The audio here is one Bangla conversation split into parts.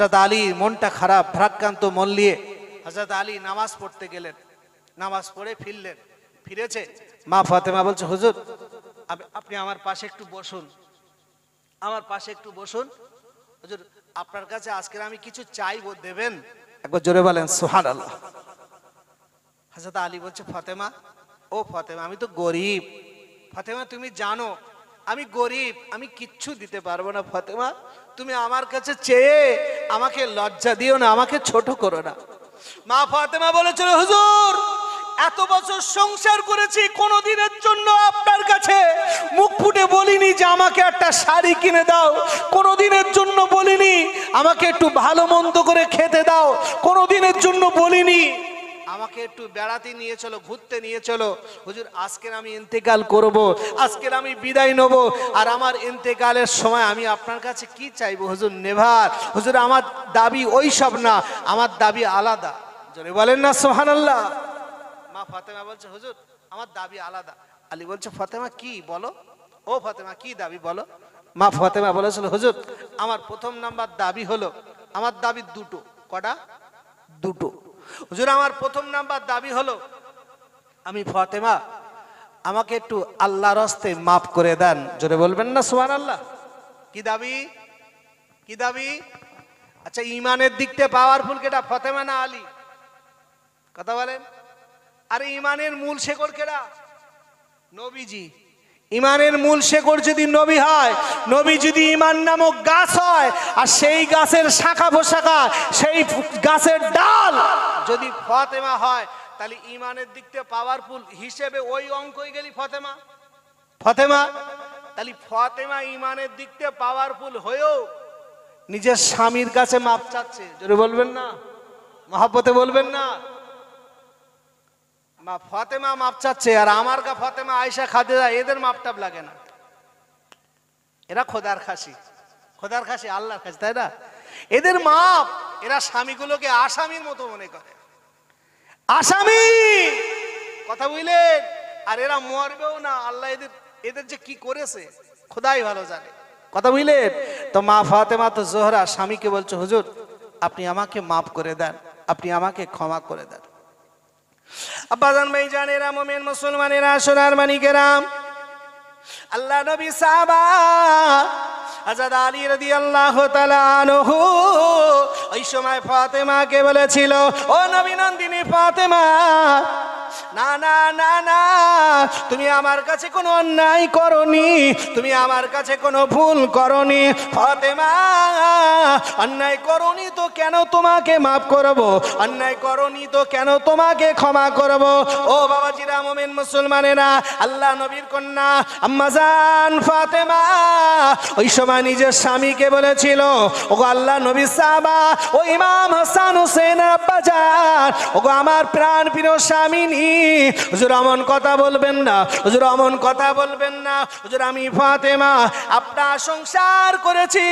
হজরত আলী মনটা খারাপ ভ্রাক্রান্ত মন নিয়ে হজরত আলী নামাজ পড়তে গেলেন নামাজ পড়ে ফিরলেন ফিরেছে মা ফাতেমা বলছে হুজুর আপনি আমার পাশে একটু বসুন আমার পাশে একটু বসুন হুজুর আপনার কাছে আজকের আমি কিছু চাইব দেবেন একবার জোরে বলেন সোহান আল্লাহ হজরত আলী বলছে ফাতেমা ও ফাতেমা আমি তো গরিব ফাতেমা তুমি জানো আমি গরিব আমি কিচ্ছু দিতে পারবো না ফতেমা তুমি আমার কাছে চেয়ে আমাকে লজ্জা দিও না আমাকে ছোট করো না মা ফাতেমা বলেছিল হুজুর এত বছর সংসার করেছি কোনো দিনের জন্য আপনার কাছে মুখ ফুটে বলিনি যে আমাকে একটা শাড়ি কিনে দাও কোনো দিনের জন্য বলিনি আমাকে একটু ভালো মন্দ করে খেতে দাও কোনো দিনের জন্য বলিনি আমাকে একটু বেড়াতে নিয়ে চলো ঘুরতে নিয়ে চলো হুজুর আজকের আমি ইন্তেকাল করব। আজকের আমি বিদায় নেব আর আমার ইন্তেকালের সময় আমি আপনার কাছে কি চাইবো হুজুর নেভার হুজুর আমার দাবি ওই সব না আমার দাবি আলাদা জোরে বলেন না সোহান আল্লাহ মা ফাতেমা বলছে হুজুর আমার দাবি আলাদা আলী বলছে ফাতেমা কি বলো ও ফাতেমা কি দাবি বলো মা ফাতেমা বলেছিল হুজুর আমার প্রথম নাম্বার দাবি হলো আমার দাবি দুটো কটা দুটো হুজুর আমার প্রথম নাম্বার দাবি হলো আমি ফতেমা আমাকে একটু আল্লাহর হস্তে মাফ করে দেন জোরে বলবেন না সোহান আল্লাহ কি দাবি কি দাবি আচ্ছা ইমানের দিকতে পাওয়ারফুল কেটা ফতেমা না আলী কথা বলেন আরে ইমানের মূল শেকড় কেডা নবীজি ইমানের মূল শেকড় যদি নবী হয় নবী যদি ইমান নামক গাছ হয় আর সেই গাছের শাখা পোশাখা সেই গাছের ডাল যদি ফতেমা হয় তাহলে ইমানের দিক থেকে পাওয়ারফুল হিসেবে ওই অঙ্কই গেলি ফতেমা ফতেমা তাহলে ফতেমা ইমানের দিক থেকে পাওয়ারফুল হয়েও নিজের স্বামীর কাছে মাপ চাচ্ছে জোরে বলবেন না মহাব্বতে বলবেন না মা ফতেমা মাপ চাচ্ছে আর আমার গা ফতেমা আয়সা খাদেজা এদের মাপটাপ লাগে না এরা খোদার খাসি খোদার খাসি আল্লাহর খাসি তাই না এদের মাপ এরা স্বামীগুলোকে আসামির মতো মনে করে আসামি কথা বুঝলেন আর এরা মরবেও না আল্লাহ এদের এদের যে কি করেছে খোদাই ভালো জানে কথা বুঝলেন তো মা ফাতেমা তো জোহরা স্বামীকে বলছে হুজুর আপনি আমাকে মাপ করে দেন আপনি আমাকে ক্ষমা করে দেন আব্বাজান ভাই জানেরা মোমেন মুসলমানেরা সোনার মানিকেরাম আল্লাহ নবী সাহাবা আজাদ আলী রদি আল্লাহ আনহু ওই সময় কে বলেছিল ও নবীনন্দিনী ফাতেমা না না না না তুমি আমার কাছে কোনো অন্যায় করনি তুমি আমার কাছে কোনো ভুল করনি ফতেমা অন্যায় করনি তো কেন তোমাকে মাফ করব অন্যায় করনি তো কেন তোমাকে ক্ষমা করব ও বাবাজিরা মোমেন মুসলমানেরা আল্লাহ নবীর কন্যা আম্মাজান ফাতেমা ওই সময় সাহাবা নিজের স্বামীকে বলেছিল ওগো আল্লাহ নবী সাহাবা ও ইমাম হাসান হুসেন আব্বাজার ওগো আমার প্রাণ প্রিয় নি হুজুর অমন কথা বলবেন না হুজুর অমন কথা বলবেন না হুজুর আমি ফাতেমা আপনার সংসার করেছি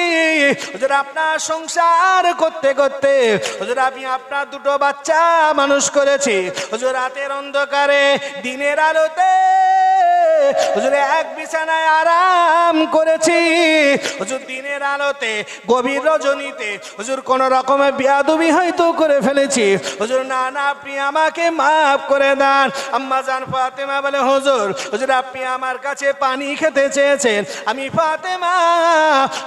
হুজুর আপনার সংসার করতে করতে হুজুর আমি আপনার দুটো বাচ্চা মানুষ করেছি হুজুর রাতের অন্ধকারে দিনের আলোতে হুজুরে এক বিছানায় আরাম করেছি হুজুর দিনের আলোতে গভীর রজনীতে হুজুর হয়তো করে ফেলেছি হুজুর না না আপনি আমাকে মাফ করে দেন আম্মা জান ফাতেমা বলে হুজুর হুজুর আপনি আমার কাছে পানি খেতে চেয়েছেন আমি ফাতেমা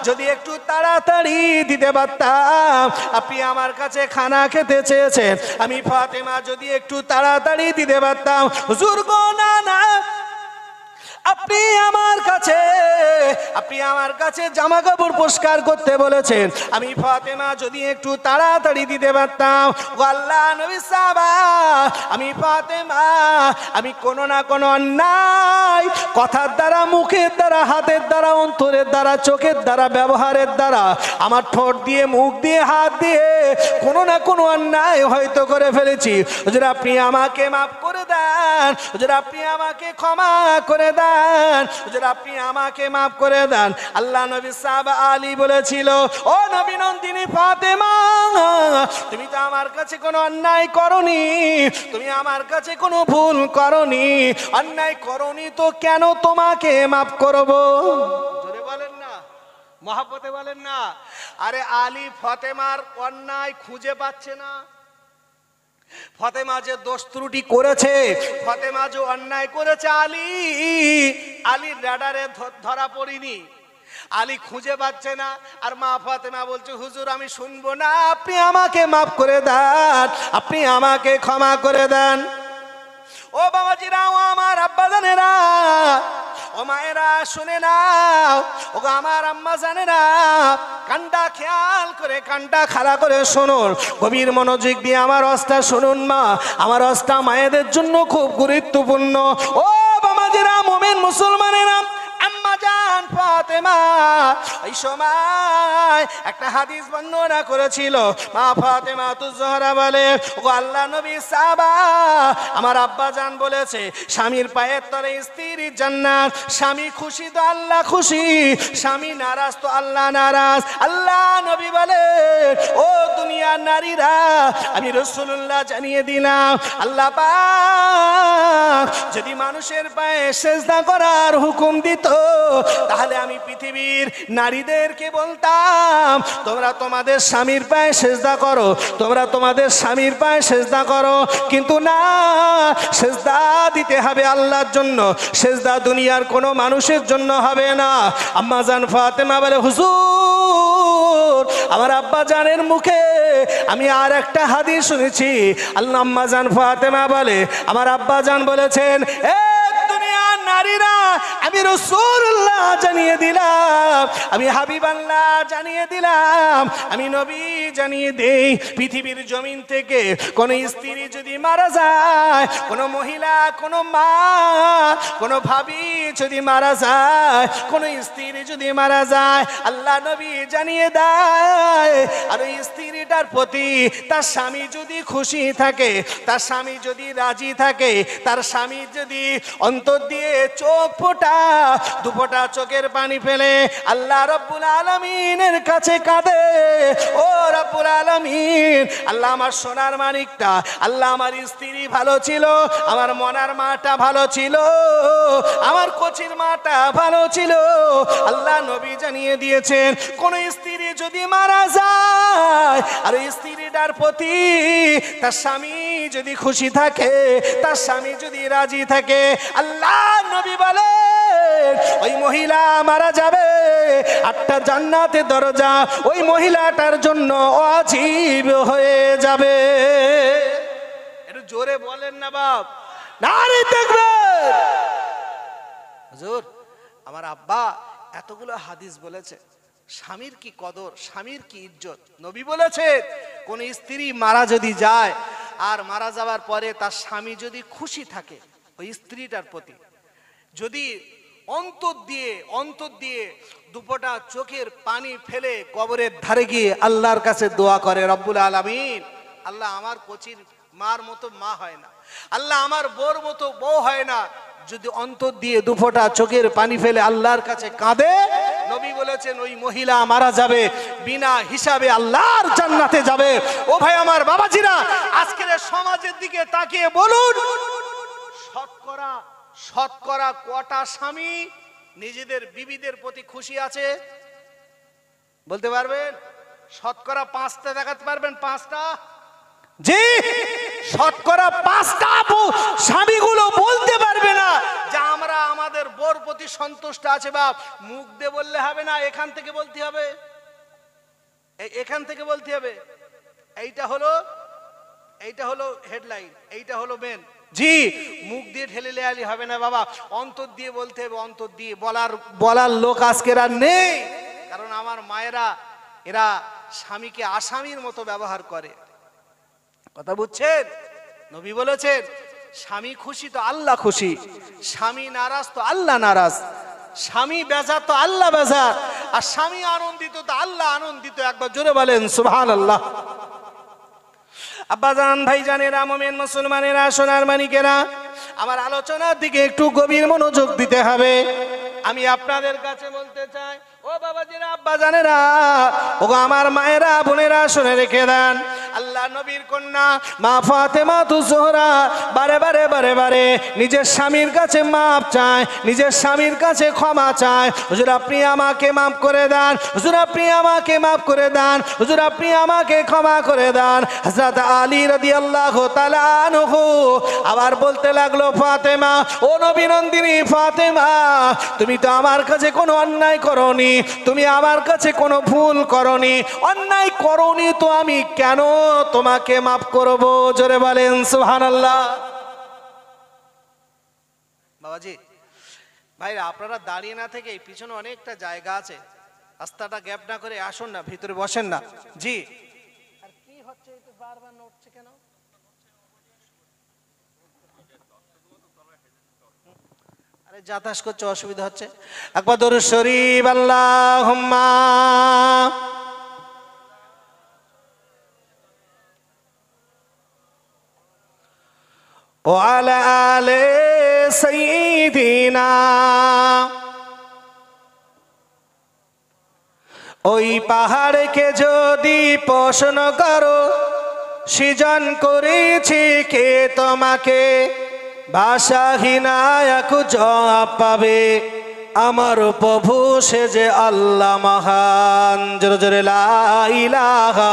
যদি একটু তাড়াতাড়ি দিতে পারতাম আপনি আমার কাছে খানা খেতে চেয়েছেন আমি ফাতেমা যদি একটু তাড়াতাড়ি দিতে পারতাম হুজুর গো আপনি আমার কাছে আপনি আমার কাছে জামা কাপড় পরিষ্কার করতে বলেছেন আমি ফাতেমা যদি একটু তাড়াতাড়ি দিতে পারতাম আল্লাহ নবী সাবা আমি ফাতেমা আমি কোনো না কোনো অন্যায় কথার দ্বারা মুখের দ্বারা হাতের দ্বারা অন্তরের দ্বারা চোখের দ্বারা ব্যবহারের দ্বারা আমার ঠোঁট দিয়ে মুখ দিয়ে হাত দিয়ে কোনো না কোনো অন্যায় হয়তো করে ফেলেছি যদি আপনি আমাকে মাফ করে করে দেন হুজুর আপনি আমাকে ক্ষমা করে দেন হুজুর আপনি আমাকে মাফ করে দেন আল্লাহ নবী সাহাব আলী বলেছিল ও নবী নন্দিনী ফাতেমা তুমি তো আমার কাছে কোনো অন্যায় করনি তুমি আমার কাছে কোনো ভুল করনি অন্যায় করনি তো কেন তোমাকে মাফ করব জোরে বলেন না মহাপতে বলেন না আরে আলী ফতেমার অন্যায় খুঁজে পাচ্ছে না ফতেমা যে দোষ ত্রুটি করেছে ফতেমা যে অন্যায় করেছে আলী আলীর রাডারে ধরা পড়িনি আলী খুঁজে পাচ্ছে না আর মা ফাতেমা বলছে হুজুর আমি শুনবো না আপনি আমাকে মাফ করে দেন আপনি আমাকে ক্ষমা করে দেন ও বাবাজিরা ও আমার আব্বা না ও মায়েরা শুনে নাও ও আমার আম্মা জানে না কান্ডা খেয়াল করে কান্ডা খাড়া করে শুনুন গভীর মনোযোগ দিয়ে আমার অস্তা শুনুন মা আমার অস্তা মায়েদের জন্য খুব গুরুত্বপূর্ণ ও বাবাজিরা মোমেন মুসলমানেরা ফাতেমা এই সময় একটা হাদিস বর্ণনা করেছিল মা ফাতেমা বলে ও আল্লাহ নবী সাবা আমার আব্বা জান বলেছে স্বামীর পায়ের তলে স্ত্রীর জান্নাত স্বামী খুশি তো আল্লাহ খুশি স্বামী নারাজ তো আল্লাহ নারাজ আল্লাহ নবী বলে ও দুনিয়ার নারীরা আমি রসুল্লাহ জানিয়ে দিলাম আল্লাহ যদি মানুষের পায়ে সেজদা করার হুকুম দিত তাহলে আমি পৃথিবীর নারীদেরকে বলতাম তোমরা তোমাদের স্বামীর পায়ে সেজদা করো তোমরা তোমাদের স্বামীর পায়ে সেজদা করো কিন্তু না সেজদা দিতে হবে আল্লাহর জন্য সেজদা দুনিয়ার কোনো মানুষের জন্য হবে না আম্মা জান ফাতেমা বলে হুজুর আমার আব্বা জানের মুখে আমি আর একটা হাদিস শুনেছি আল্লাহ আম্মা জান ফাতেমা বলে আমার আব্বা জান বলেছেন এ পারি না আমি রসুল্লাহ জানিয়ে দিলাম আমি হাবিবাল্লাহ জানিয়ে দিলাম আমি নবী জানিয়ে দেই পৃথিবীর জমিন থেকে কোন স্ত্রী যদি মারা যায় কোন মহিলা কোনো মা কোনো ভাবি যদি মারা যায় কোন স্ত্রী যদি মারা যায় আল্লাহ নবী জানিয়ে দেয় আর ওই স্ত্রীটার প্রতি তার স্বামী যদি খুশি থাকে তার স্বামী যদি রাজি থাকে তার স্বামী যদি অন্তর দিয়ে চোখ ফোটা দুপোটা চোখের পানি ফেলে আল্লাহ রব্বুল আলমিনের কাছে কাঁদে ও রব্বুল আলমিন আল্লাহ আমার সোনার মানিকটা আল্লাহ আমার স্ত্রী ভালো ছিল আমার মনার মাটা ভালো ছিল আমার কচির মাটা ভালো ছিল আল্লাহ নবী জানিয়ে দিয়েছেন কোন স্ত্রী যদি মারা যায় আর স্ত্রীটার প্রতি তার স্বামী যদি খুশি থাকে তার স্বামী যদি রাজি থাকে আল্লাহ নবী বলে ওই মহিলা মারা যাবে আটটা জান্নাতে দরজা ওই মহিলাটার জন্য অজীব হয়ে যাবে একটু জোরে বলেন না বাপ নারী দেখবে হুজুর আমার আব্বা এতগুলো হাদিস বলেছে স্বামীর কি কদর স্বামীর কি ইজ্জত নবী বলেছে কোন স্ত্রী মারা যদি যায় আর মারা যাওয়ার পরে তার স্বামী যদি খুশি থাকে ওই স্ত্রীটার প্রতি যদি অন্তর দিয়ে অন্তর দিয়ে দুপোটা চোখের পানি ফেলে কবরের ধারে গিয়ে আল্লাহর কাছে দোয়া করে রব্বুল আলমিন আল্লাহ আমার কচির মার মতো মা হয় না আল্লাহ আমার বোর মতো বউ হয় না যদি অন্তর দিয়ে দুফোটা চোখের পানি ফেলে আল্লাহর কাছে কাঁদে নবী বলেছেন ওই মহিলা মারা যাবে বিনা হিসাবে আল্লাহর জান্নাতে যাবে ও ভাই আমার বাবাজিরা আজকের সমাজের দিকে তাকিয়ে বলুন শতকরা শতকরা কটা স্বামী নিজেদের বিবিদের প্রতি খুশি আছে বলতে পারবেন শতকরা পাঁচটা দেখাতে পারবেন পাঁচটা জি শতকরা পাঁচটা স্বামীগুলো বলতে পারবে না যে আমরা আমাদের বোর প্রতি সন্তুষ্ট আছে বাপ মুখ দিয়ে বললে হবে না এখান থেকে বলতে হবে এখান থেকে বলতে হবে এইটা হলো এইটা হলো হেডলাইন এইটা হলো মেন জি মুখ দিয়ে ঠেলে লেয়ালি হবে না বাবা অন্তর দিয়ে বলতে হবে অন্তর দিয়ে বলার বলার লোক আজকের আর নেই কারণ আমার মায়েরা এরা স্বামীকে আসামির মতো ব্যবহার করে কথা বুঝছেন নবী বলেছেন স্বামী খুশি তো আল্লাহ খুশি স্বামী নারাজ তো আল্লাহ নারাজ স্বামী বেজার তো আল্লাহ বেজার আর স্বামী আনন্দিত তো আল্লাহ আনন্দিত একবার জোরে বলেন সুহান আল্লাহ আব্বাজান ভাইজানেরা মোমেন মুসলমানেরা সোনার মানিকেরা আমার আলোচনার দিকে একটু গভীর মনোযোগ দিতে হবে আমি আপনাদের কাছে বলতে চাই ও বাবাজিরা আব্বা জানেরা ও আমার মায়েরা বোনেরা শুনে রেখে দেন আল্লাহ নবীর কন্যা মা ফাতেমা তু জোহরা বারে বারে বারে বারে নিজের স্বামীর কাছে মাপ চায় নিজের স্বামীর কাছে ক্ষমা চায় হুজুর আপনি আমাকে মাপ করে দেন হুজুর আপনি আমাকে মাপ করে দেন হুজুর আপনি আমাকে ক্ষমা করে দেন হজরত আলী রদি আল্লাহ তালানহু আবার বলতে লাগলো ফাতেমা ও নবীনন্দিনী ফাতেমা তুমি তো আমার কাছে কোনো অন্যায় করনি তুমি আমার কাছে কোনো ভুল করনি অন্যায় করনি তো আমি কেন তোমাকে মাফ করব জোরে বলেন সুহান আল্লাহ বাবাজি ভাই আপনারা দাঁড়িয়ে না থেকে পিছনে অনেকটা জায়গা আছে রাস্তাটা গ্যাপ না করে আসুন না ভিতরে বসেন না জি আর কি হচ্ছে বারবার নোট আরে যাতাস করছে অসুবিধা হচ্ছে একবার দরু শরীফ আল্লাহ وعلى آل ওই পাহাড়কে যদি প্রশ্ন করো সৃজন করেছি কে তোমাকে ভাষাহীনায়াকু জবাব পাবে আমার প্রভু সে যে আল্লাহ মহান জোরে জোরে লাইলাহা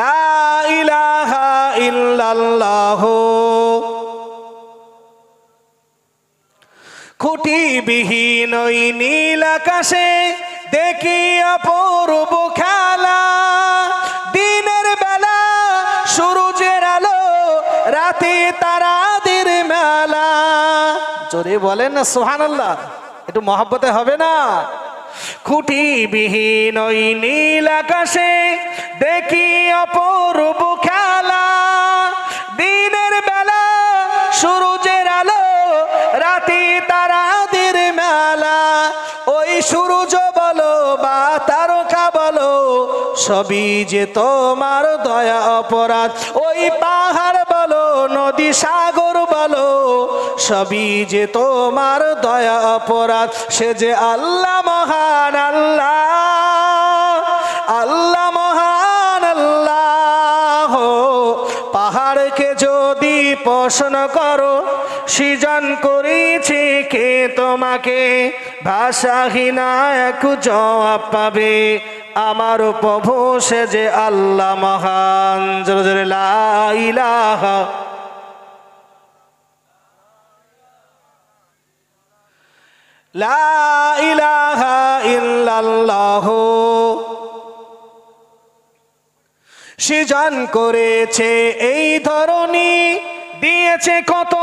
লাইলাহা ইল্লাল্লাহ খুঁটিবিহীন ওই নীল আকাশে দেখি অপূর্ব খেলা রাতে তারাদের মেলা জোরে বলেন না সোহান আল্লাহ একটু মহাব্বতে হবে না খুটি ওই নীল আকাশে দেখি অপরূপ খেলা সবই যে তোমার দয়া অপরাধ ওই পাহাড় বলো নদী সাগর বলো সবই যে তোমার দয়া অপরাধ সে যে আল্লাহ মহান আল্লাহ আল্লাহ মহান আল্লাহ পাহাড়কে যদি প্রশ্ন করো সৃজন করেছে কে তোমাকে ভাষাহীন এক জবাব পাবে আমার প্রভু সে যে আল্লাহ মহান লাইলাহা সৃজন করেছে এই ধরনী দিয়েছে কত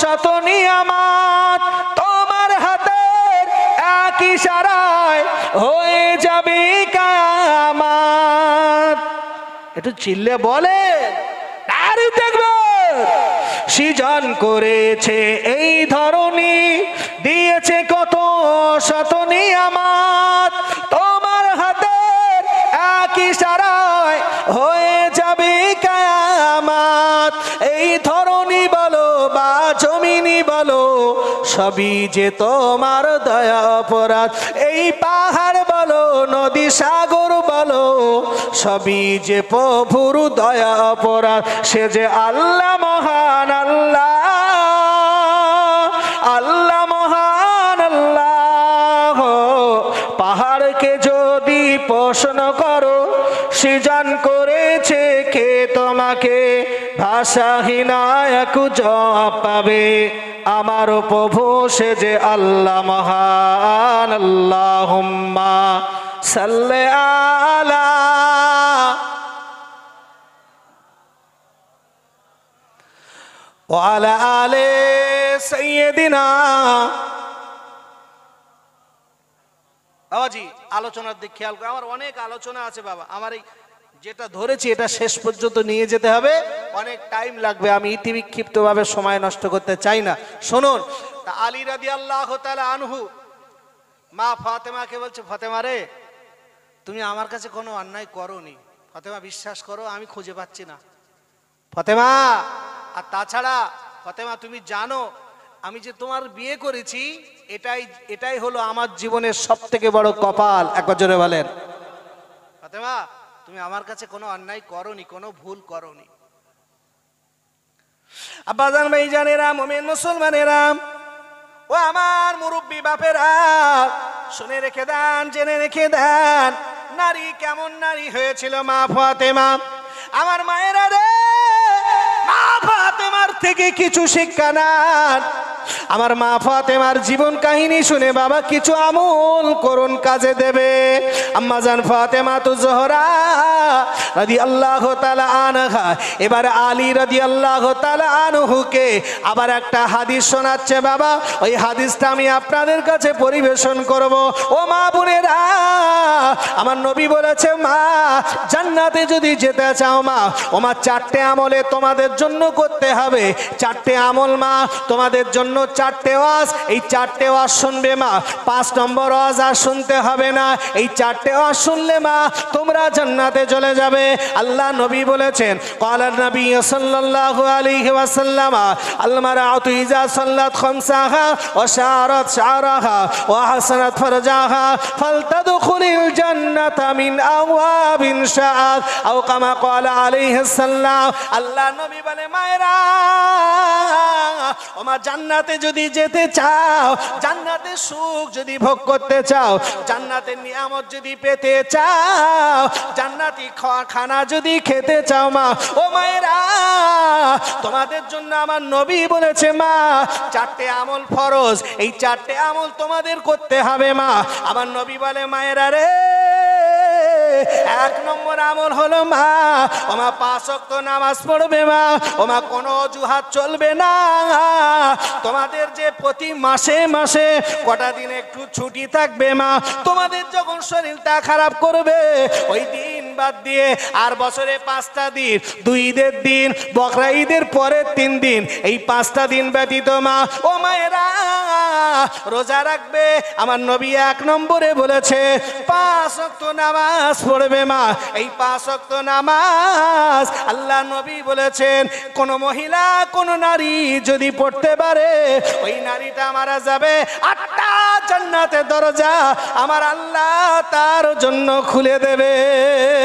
শতনী আমার ইশারায় হয়ে যাবে কামাত একটু চিল্লে বলে আর দেখবো সৃজন করেছে এই ধরনী দিয়েছে কত শতনী আমার তোমার হাতের এক ইশারা সবই যে তোমার দয়া অপরাধ এই পাহাড় বলো নদী সাগর বলো সবই যে প্রভুর দয়া অপরাধ সে যে আল্লাহ মহান আল্লাহ আল্লাহ মহান আল্লাহ পাহাড়কে যদি প্রশ্ন করো সৃজন করেছে আশাহীনায়ক জবাব পাবে আমার প্রভু সে যে আল্লাহ মহান আল্লাহ সাল্লে আলা وعلى آل سيدنا বাবাজি আলোচনার দিক খেয়াল করে আমার অনেক আলোচনা আছে বাবা আমার এই যেটা ধরেছি এটা শেষ পর্যন্ত নিয়ে যেতে হবে অনেক টাইম লাগবে আমি ইতিবিক্ষিপ্তভাবে সময় নষ্ট করতে চাই না শুনুন আলী রাজি আল্লাহ আনহু মা ফাতেমাকে বলছে ফতেমা রে তুমি আমার কাছে কোনো অন্যায় করনি ফতেমা বিশ্বাস করো আমি খুঁজে পাচ্ছি না ফতেমা আর তাছাড়া ফতেমা তুমি জানো আমি যে তোমার বিয়ে করেছি এটাই এটাই হলো আমার জীবনের সব থেকে বড় কপাল একবার জোরে বলেন ফতেমা তুমি আমার কাছে কোনো অন্যায় করনি কোনো ভুল করনি আব্বাজান ভাই জানেরা মোমেন মুসলমানেরা ও আমার মুরব্বী বাপেরা শুনে রেখে দেন জেনে রেখে দেন নারী কেমন নারী হয়েছিল মা ফাতেমা আমার মায়েরা রে মা ফাতেমার থেকে কিছু শিক্ষা নেন আমার মা ফাতেমার জীবন কাহিনী শুনে বাবা কিছু আমল করুন কাজে দেবে আম্মা জান ফাতেমা তু জহরা রাজি আল্লাহ তালা আনহা এবার আলী রাজি আল্লাহ তালা আনহুকে আবার একটা হাদিস শোনাচ্ছে বাবা ওই হাদিসটা আমি আপনাদের কাছে পরিবেশন করব ও মা বোনেরা আমার নবী বলেছে মা জান্নাতে যদি যেতে চাও মা ও মা চারটে আমলে তোমাদের জন্য করতে হবে চারটে আমল মা তোমাদের জন্য জন্য চারটে ওয়াজ এই চারটে ওয়াজ শুনবে মা পাঁচ নম্বর ওয়াজ আর শুনতে হবে না এই চারটে ওয়াজ শুনলে মা তোমরা জান্নাতে চলে যাবে আল্লাহ নবী বলেছেন কলার নবী সাল্লাল্লাহু আলাইহি ওয়াসাল্লাম আলমারা ইজা সাল্লাত খামসাহা ও শারাত শারাহা ও হাসানাত ফরজাহা ফালতাদখুলিল জান্নাতা মিন আওয়াবিন শাআত আও কামা ক্বালা আলাইহিস সালাম আল্লাহ নবী বলে মায়েরা ওমা জান্নাত জান্নাতে যদি যেতে চাও জান্নাতে সুখ যদি ভোগ করতে চাও জান্নাতে নিয়ামত যদি পেতে চাও জান্নাতি খাওয়া খানা যদি খেতে চাও মা ও মায়েরা তোমাদের জন্য আমার নবী বলেছে মা চারটে আমল ফরজ এই চারটে আমল তোমাদের করতে হবে মা আমার নবী বলে মায়েরা রে এক নম্বর আমল হলো মা ওমা পাঁচক্ত নামাজ পড়বে মা ওমা কোনো অজুহাত চলবে না তোমাদের যে প্রতি মাসে মাসে কটা দিন একটু ছুটি থাকবে মা তোমাদের যখন শরীরটা খারাপ করবে ওই দিন বাদ দিয়ে আর বছরে পাঁচটা দিন দুই ঈদের দিন বকরা ঈদের পরের তিন দিন এই পাঁচটা দিন ব্যতীত মা ও মায়েরা রোজা রাখবে আমার নবী এক নম্বরে বলেছে পাঁচ অক্ত নামাজ পড়বে মা এই পাঁচ অক্ত নামাজ আল্লাহ নবী বলেছেন কোনো মহিলা কোনো নারী যদি পড়তে পারে ওই নারীটা মারা যাবে আটটা জান্নাতের দরজা আমার আল্লাহ তার জন্য খুলে দেবে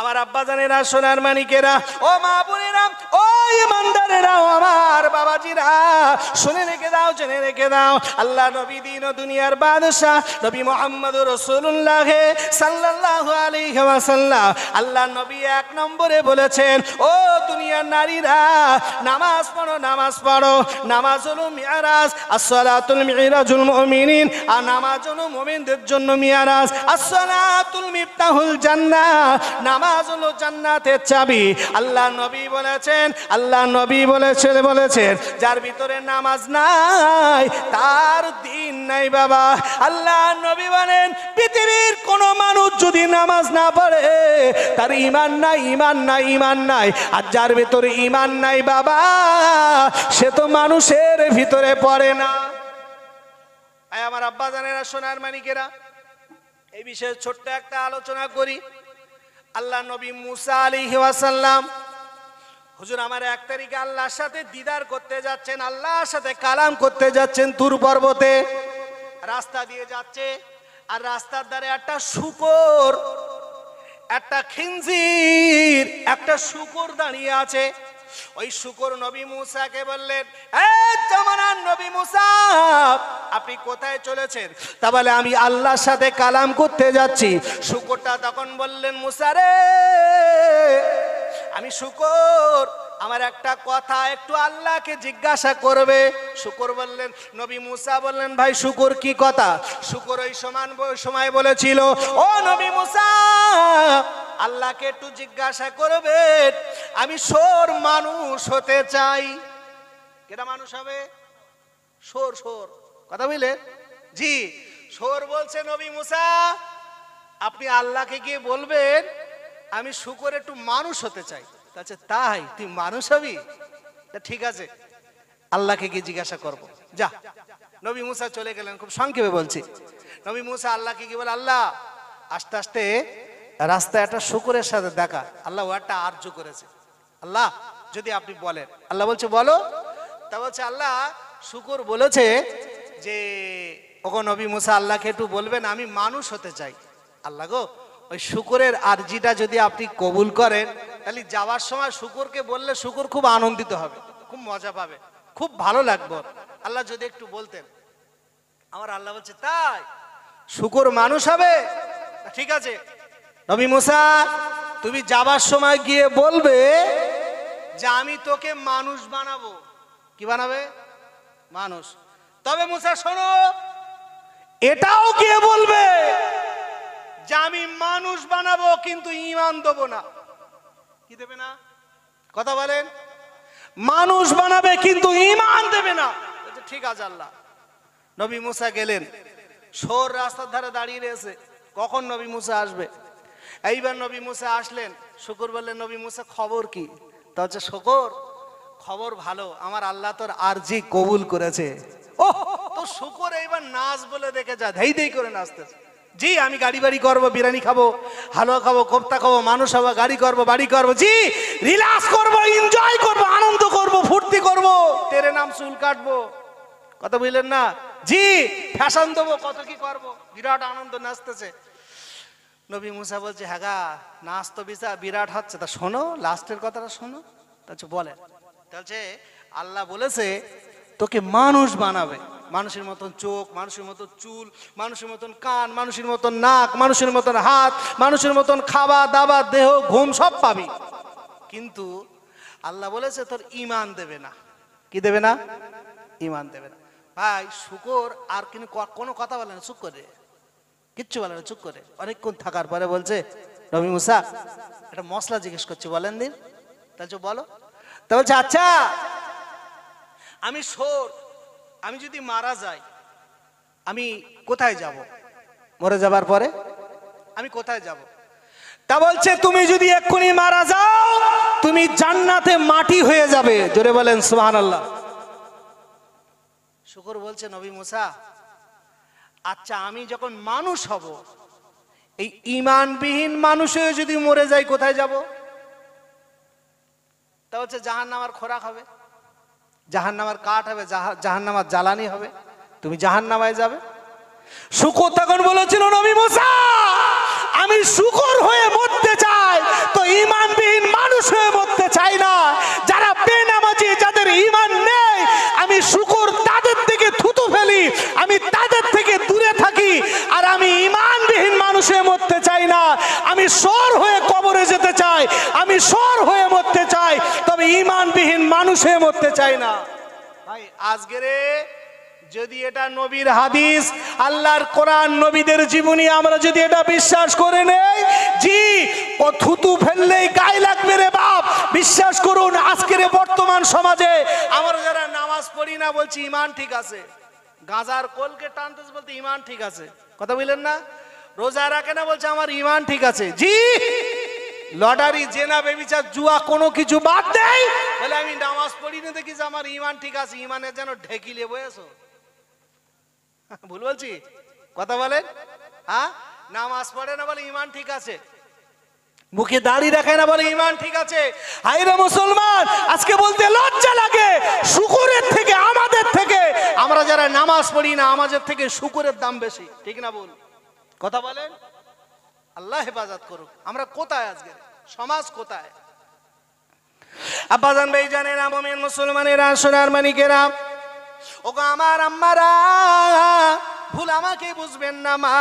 আমার আব্বা জানেরা সোনার মানিকেরা ও মা বোনেরা ও ইমানদারেরা আমার বাবাজিরা শুনে রেখে দাও জেনে রেখে দাও আল্লাহ নবী দিন ও দুনিয়ার বাদশাহ নবী মোহাম্মদ রসুল্লাহ সাল্লাল্লাহু আলাইহি ওয়াসাল্লাম আল্লাহ নবী এক নম্বরে বলেছেন ও দুনিয়ার নারীরা নামাজ পড়ো নামাজ পড়ো নামাজ হলো মিয়ারাজ আসসালাতুল মিরাজুল মুমিনিন আর নামাজ হলো মুমিনদের জন্য মিয়ারাজ আসসালাতুল মিফতাহুল জান্নাহ নামাজ আওয়াজ হলো জান্নাতের চাবি আল্লাহ নবী বলেছেন আল্লাহ নবী বলেছেন বলেছেন যার ভিতরে নামাজ নাই তার দিন নাই বাবা আল্লাহ নবী বলেন পৃথিবীর কোন মানুষ যদি নামাজ না পড়ে তার ইমান নাই ইমান নাই ইমান নাই আর যার ভিতরে ইমান নাই বাবা সে তো মানুষের ভিতরে পড়ে না আমার আব্বা জানেরা সোনার মানিকেরা এই বিষয়ে ছোট্ট একটা আলোচনা করি আল্লাহ নবী মুসা আলী ওয়াসাল্লাম হুজুর আমার এক তারিখে আল্লাহর সাথে দিদার করতে যাচ্ছেন আল্লাহর সাথে কালাম করতে যাচ্ছেন তুর পর্বতে রাস্তা দিয়ে যাচ্ছে আর রাস্তার ধারে একটা শুকর একটা খিঞ্জির একটা শুকর দাঁড়িয়ে আছে ওই শুকর নবী মুসাকে বললেন নবী মুসা আপনি কোথায় চলেছেন তা বলে আমি আল্লাহর সাথে কালাম করতে যাচ্ছি শুকরটা তখন বললেন মুসারে আমি শুকর আমার একটা কথা একটু আল্লাহকে জিজ্ঞাসা করবে শুকুর বললেন নবী মুসা বললেন ভাই শুকুর কি কথা শুকুর ওই সমান সময় বলেছিল ও নবী মুসা আল্লাহকে একটু জিজ্ঞাসা করবে আমি সোর মানুষ হতে চাই কেটা মানুষ হবে সোর সোর কথা বুঝলে জি সোর বলছে নবী মুসা আপনি আল্লাহকে গিয়ে বলবেন আমি শুকর একটু মানুষ হতে চাই আচ্ছা তাই তুই মানুষ হবি ঠিক আছে আল্লাহকে গিয়ে জিজ্ঞাসা করব যা নবী মুসা চলে গেলেন খুব সংক্ষেপে বলছি নবী মুসা আল্লাহকে কি বলে আল্লাহ আস্তে আস্তে রাস্তায় একটা শুকুরের সাথে দেখা আল্লাহ একটা আর্য করেছে আল্লাহ যদি আপনি বলেন আল্লাহ বলছে বলো তা বলছে আল্লাহ শুকুর বলেছে যে ওগো নবী মুসা আল্লাহকে একটু বলবেন আমি মানুষ হতে চাই আল্লাহ গো ওই শুকুরের আর্জিটা যদি আপনি কবুল করেন তাহলে যাওয়ার সময় শুকুরকে বললে শুকুর খুব আনন্দিত হবে খুব মজা পাবে খুব ভালো লাগবে আল্লাহ যদি একটু বলতেন আমার আল্লাহ বলছে তাই শুকুর মানুষ হবে ঠিক আছে নবী মুসা তুমি যাবার সময় গিয়ে বলবে যে আমি তোকে মানুষ বানাবো কি বানাবে মানুষ তবে মুসা শোনো এটাও গিয়ে বলবে যে আমি মানুষ বানাবো কিন্তু ইমান দেবো না কি দেবে না কথা বলেন মানুষ বানাবে কিন্তু ইমান দেবে না ঠিক আছে আল্লাহ নবী মুসা গেলেন সোর রাস্তার ধারে দাঁড়িয়ে রয়েছে কখন নবী মুসা আসবে এইবার নবী মুসা আসলেন শুকুর বললেন নবী মুসা খবর কি তা হচ্ছে শুকুর খবর ভালো আমার আল্লাহ তোর আরজি কবুল করেছে ও তো শুকর এইবার নাচ বলে দেখে যা ধেই ধেই করে নাচতেছে জি আমি গাড়ি বাড়ি করবো বিরিয়ানি খাবো হালুয়া খাবো কোপ্তা খাবো মানুষ হবো গাড়ি করবো বাড়ি করবো জি রিল্যাক্স করবো এনজয় করবো আনন্দ করবো ফুর্তি করবো তেরে নাম চুল কাটবো কথা বুঝলেন না জি ফ্যাশন দেবো কত কি করবো বিরাট আনন্দ নাচতেছে নবী মুসা বলছে হ্যাগা নাচ তো বিসা বিরাট হচ্ছে তা শোনো লাস্টের কথাটা শোনো তা বলে বলছে আল্লাহ বলেছে তোকে মানুষ বানাবে মানুষের মতন চোখ মানুষের মতন চুল মানুষের মতন কান মানুষের মতন নাক মানুষের মতন হাত মানুষের মতন খাওয়া দাওয়া দেহ ঘুম সব পাবি কিন্তু আল্লাহ বলেছে তোর ইমান দেবে না কি দেবে না ইমান দেবে না ভাই শুকর আর কিন্তু কোনো কথা বলে না চুপ করে কিচ্ছু বলে না চুপ করে অনেকক্ষণ থাকার পরে বলছে রবি মুসা একটা মশলা জিজ্ঞেস করছি বলেন দিন তাহলে বলো তা বলছে আচ্ছা আমি সোর আমি যদি মারা যাই আমি কোথায় যাব মরে যাবার পরে আমি কোথায় যাব তা বলছে তুমি যদি এক্ষুনি মারা যাও তুমি জান্নাতে মাটি হয়ে যাবে জোরে বলেন সুহান আল্লাহ শুকর বলছে নবী মুসা আচ্ছা আমি যখন মানুষ হব এই ইমানবিহীন মানুষ হয়ে যদি মরে যাই কোথায় যাব তা বলছে জাহান্ন আমার খোরাক হবে জাহান্নামার কাঠ হবে জাহান্নামার জ্বালানি হবে তুমি জাহান্নামায় যাবে শুকর তখন বলেছিল নবী মোসা আমি শুকর হয়ে মরতে চাই তো ইমানবিহীন মানুষ হয়ে মরতে চাই না যারা বেনামাজি যাদের ইমান নেই আমি শুকর তাদের থেকে থুতু ফেলি আমি তাদের থেকে দূরে থাকি আর আমি ইমানবিহীন মানুষ হয়ে মরতে চাই না আমি সর হয়ে কবরে যেতে চাই আমি সর হয়ে মরতে চাই ইমানবিহীন মানুষ হয়ে মরতে চাই না ভাই আজকের যদি এটা নবীর হাদিস আল্লাহর কোরআন নবীদের জীবনী আমরা যদি এটা বিশ্বাস করে নেই জি ও থুতু ফেললেই গায়ে লাগবে রে বাপ বিশ্বাস করুন আজকের বর্তমান সমাজে আমরা যারা নামাজ পড়ি না বলছি ইমান ঠিক আছে গাঁজার কোলকে টানতে বলতে ইমান ঠিক আছে কথা বললেন না রোজা রাখে না বলছে আমার ইমান ঠিক আছে জি লটারি জেনা বেবিচার জুয়া কোনো কিছু বাদ দেয় তাহলে আমি নামাজ পড়ি না দেখি আমার ইমান ঠিক আছে ইমানে যেন ঢেকিলে বয়েছো ভুল বলছি কথা বলেন হ্যাঁ নামাজ পড়ে না বলে ইমান ঠিক আছে মুখে দাড়ি রাখে না বলে ইমান ঠিক আছে আইরে মুসলমান আজকে বলতে লজ্জা লাগে শুকুরের থেকে আমাদের থেকে আমরা যারা নামাজ পড়ি না আমাদের থেকে শুকুরের দাম বেশি ঠিক না বল কথা বলেন আল্লাহ হেফাজত করুক আমরা কোথায় আজকে সমাজ কোথায় আব্বাজান ভাই জানেন আবমের মুসলমানেরা সোনার মানিকেরা ওগো আমার আম্মারা ভুল আমাকে বুঝবেন না মা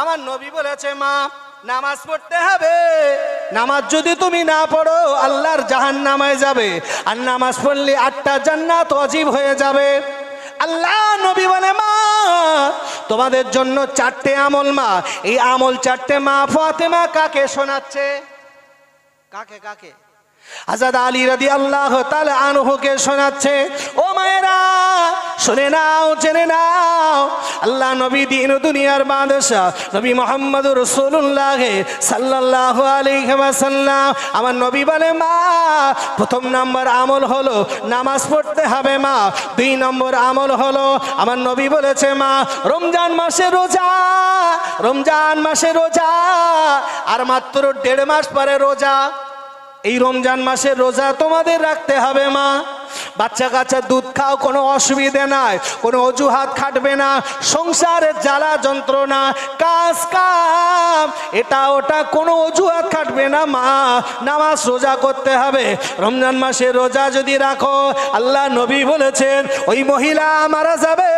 আমার নবী বলেছে মা নামাজ পড়তে হবে নামাজ যদি তুমি না পড়ো আল্লাহর জাহান নামায় যাবে আর নামাজ পড়লে আটটা জান্নাত অজীব হয়ে যাবে আল্লাহ নবী বলে মা তোমাদের জন্য চারটে আমল মা এই আমল চারটে মা ফাতেমা কাকে শোনাচ্ছে কাকে কাকে আজাদ আলী রাদি আল্লাহ তালা আনহুকে শোনাচ্ছে ও মায়েরা শুনে নাও জেনে নাও আল্লাহ নবী দিন দুনিয়ার বাদশাহ নবী মোহাম্মদ রসুল্লাহে সাল্লাহ আলিহাসাল্লাম আমার নবী বলে মা প্রথম নম্বর আমল হলো নামাজ পড়তে হবে মা দুই নম্বর আমল হলো আমার নবী বলেছে মা রমজান মাসে রোজা রমজান মাসে রোজা আর মাত্র দেড় মাস পরে রোজা এই রমজান মাসের রোজা তোমাদের রাখতে হবে মা বাচ্চা কাচ্চা দুধ খাও কোনো অসুবিধে নাই কোনো অজুহাত খাটবে না সংসারের জ্বালা যন্ত্রণা কাজ কাম এটা ওটা কোনো অজুহাত খাটবে না মা নামাজ রোজা করতে হবে রমজান মাসে রোজা যদি রাখো আল্লাহ নবী বলেছেন ওই মহিলা মারা যাবে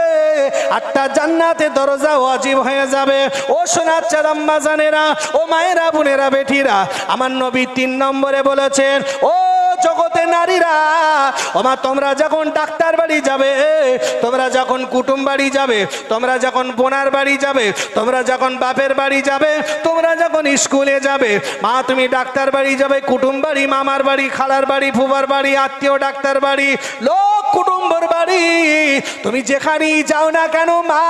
আটটা জান্নাতে দরজা অজীব হয়ে যাবে ও সোনার চারাম্মা জানেরা ও মায়েরা বোনেরা বেঠিরা আমার নবী তিন নম্বরে বলেছেন ও জগতে নারীরা আমার তোমরা যখন ডাক্তার বাড়ি যাবে তোমরা যখন কুটুম বাড়ি যাবে তোমরা যখন বোনার বাড়ি যাবে তোমরা যখন বাপের বাড়ি যাবে তোমরা যখন স্কুলে যাবে মা তুমি ডাক্তার বাড়ি যাবে কুটুম বাড়ি মামার বাড়ি খালার বাড়ি ফুবার বাড়ি আত্মীয় ডাক্তার বাড়ি লোক কুটুম্বর বাড়ি তুমি যেখানেই যাও না কেন মা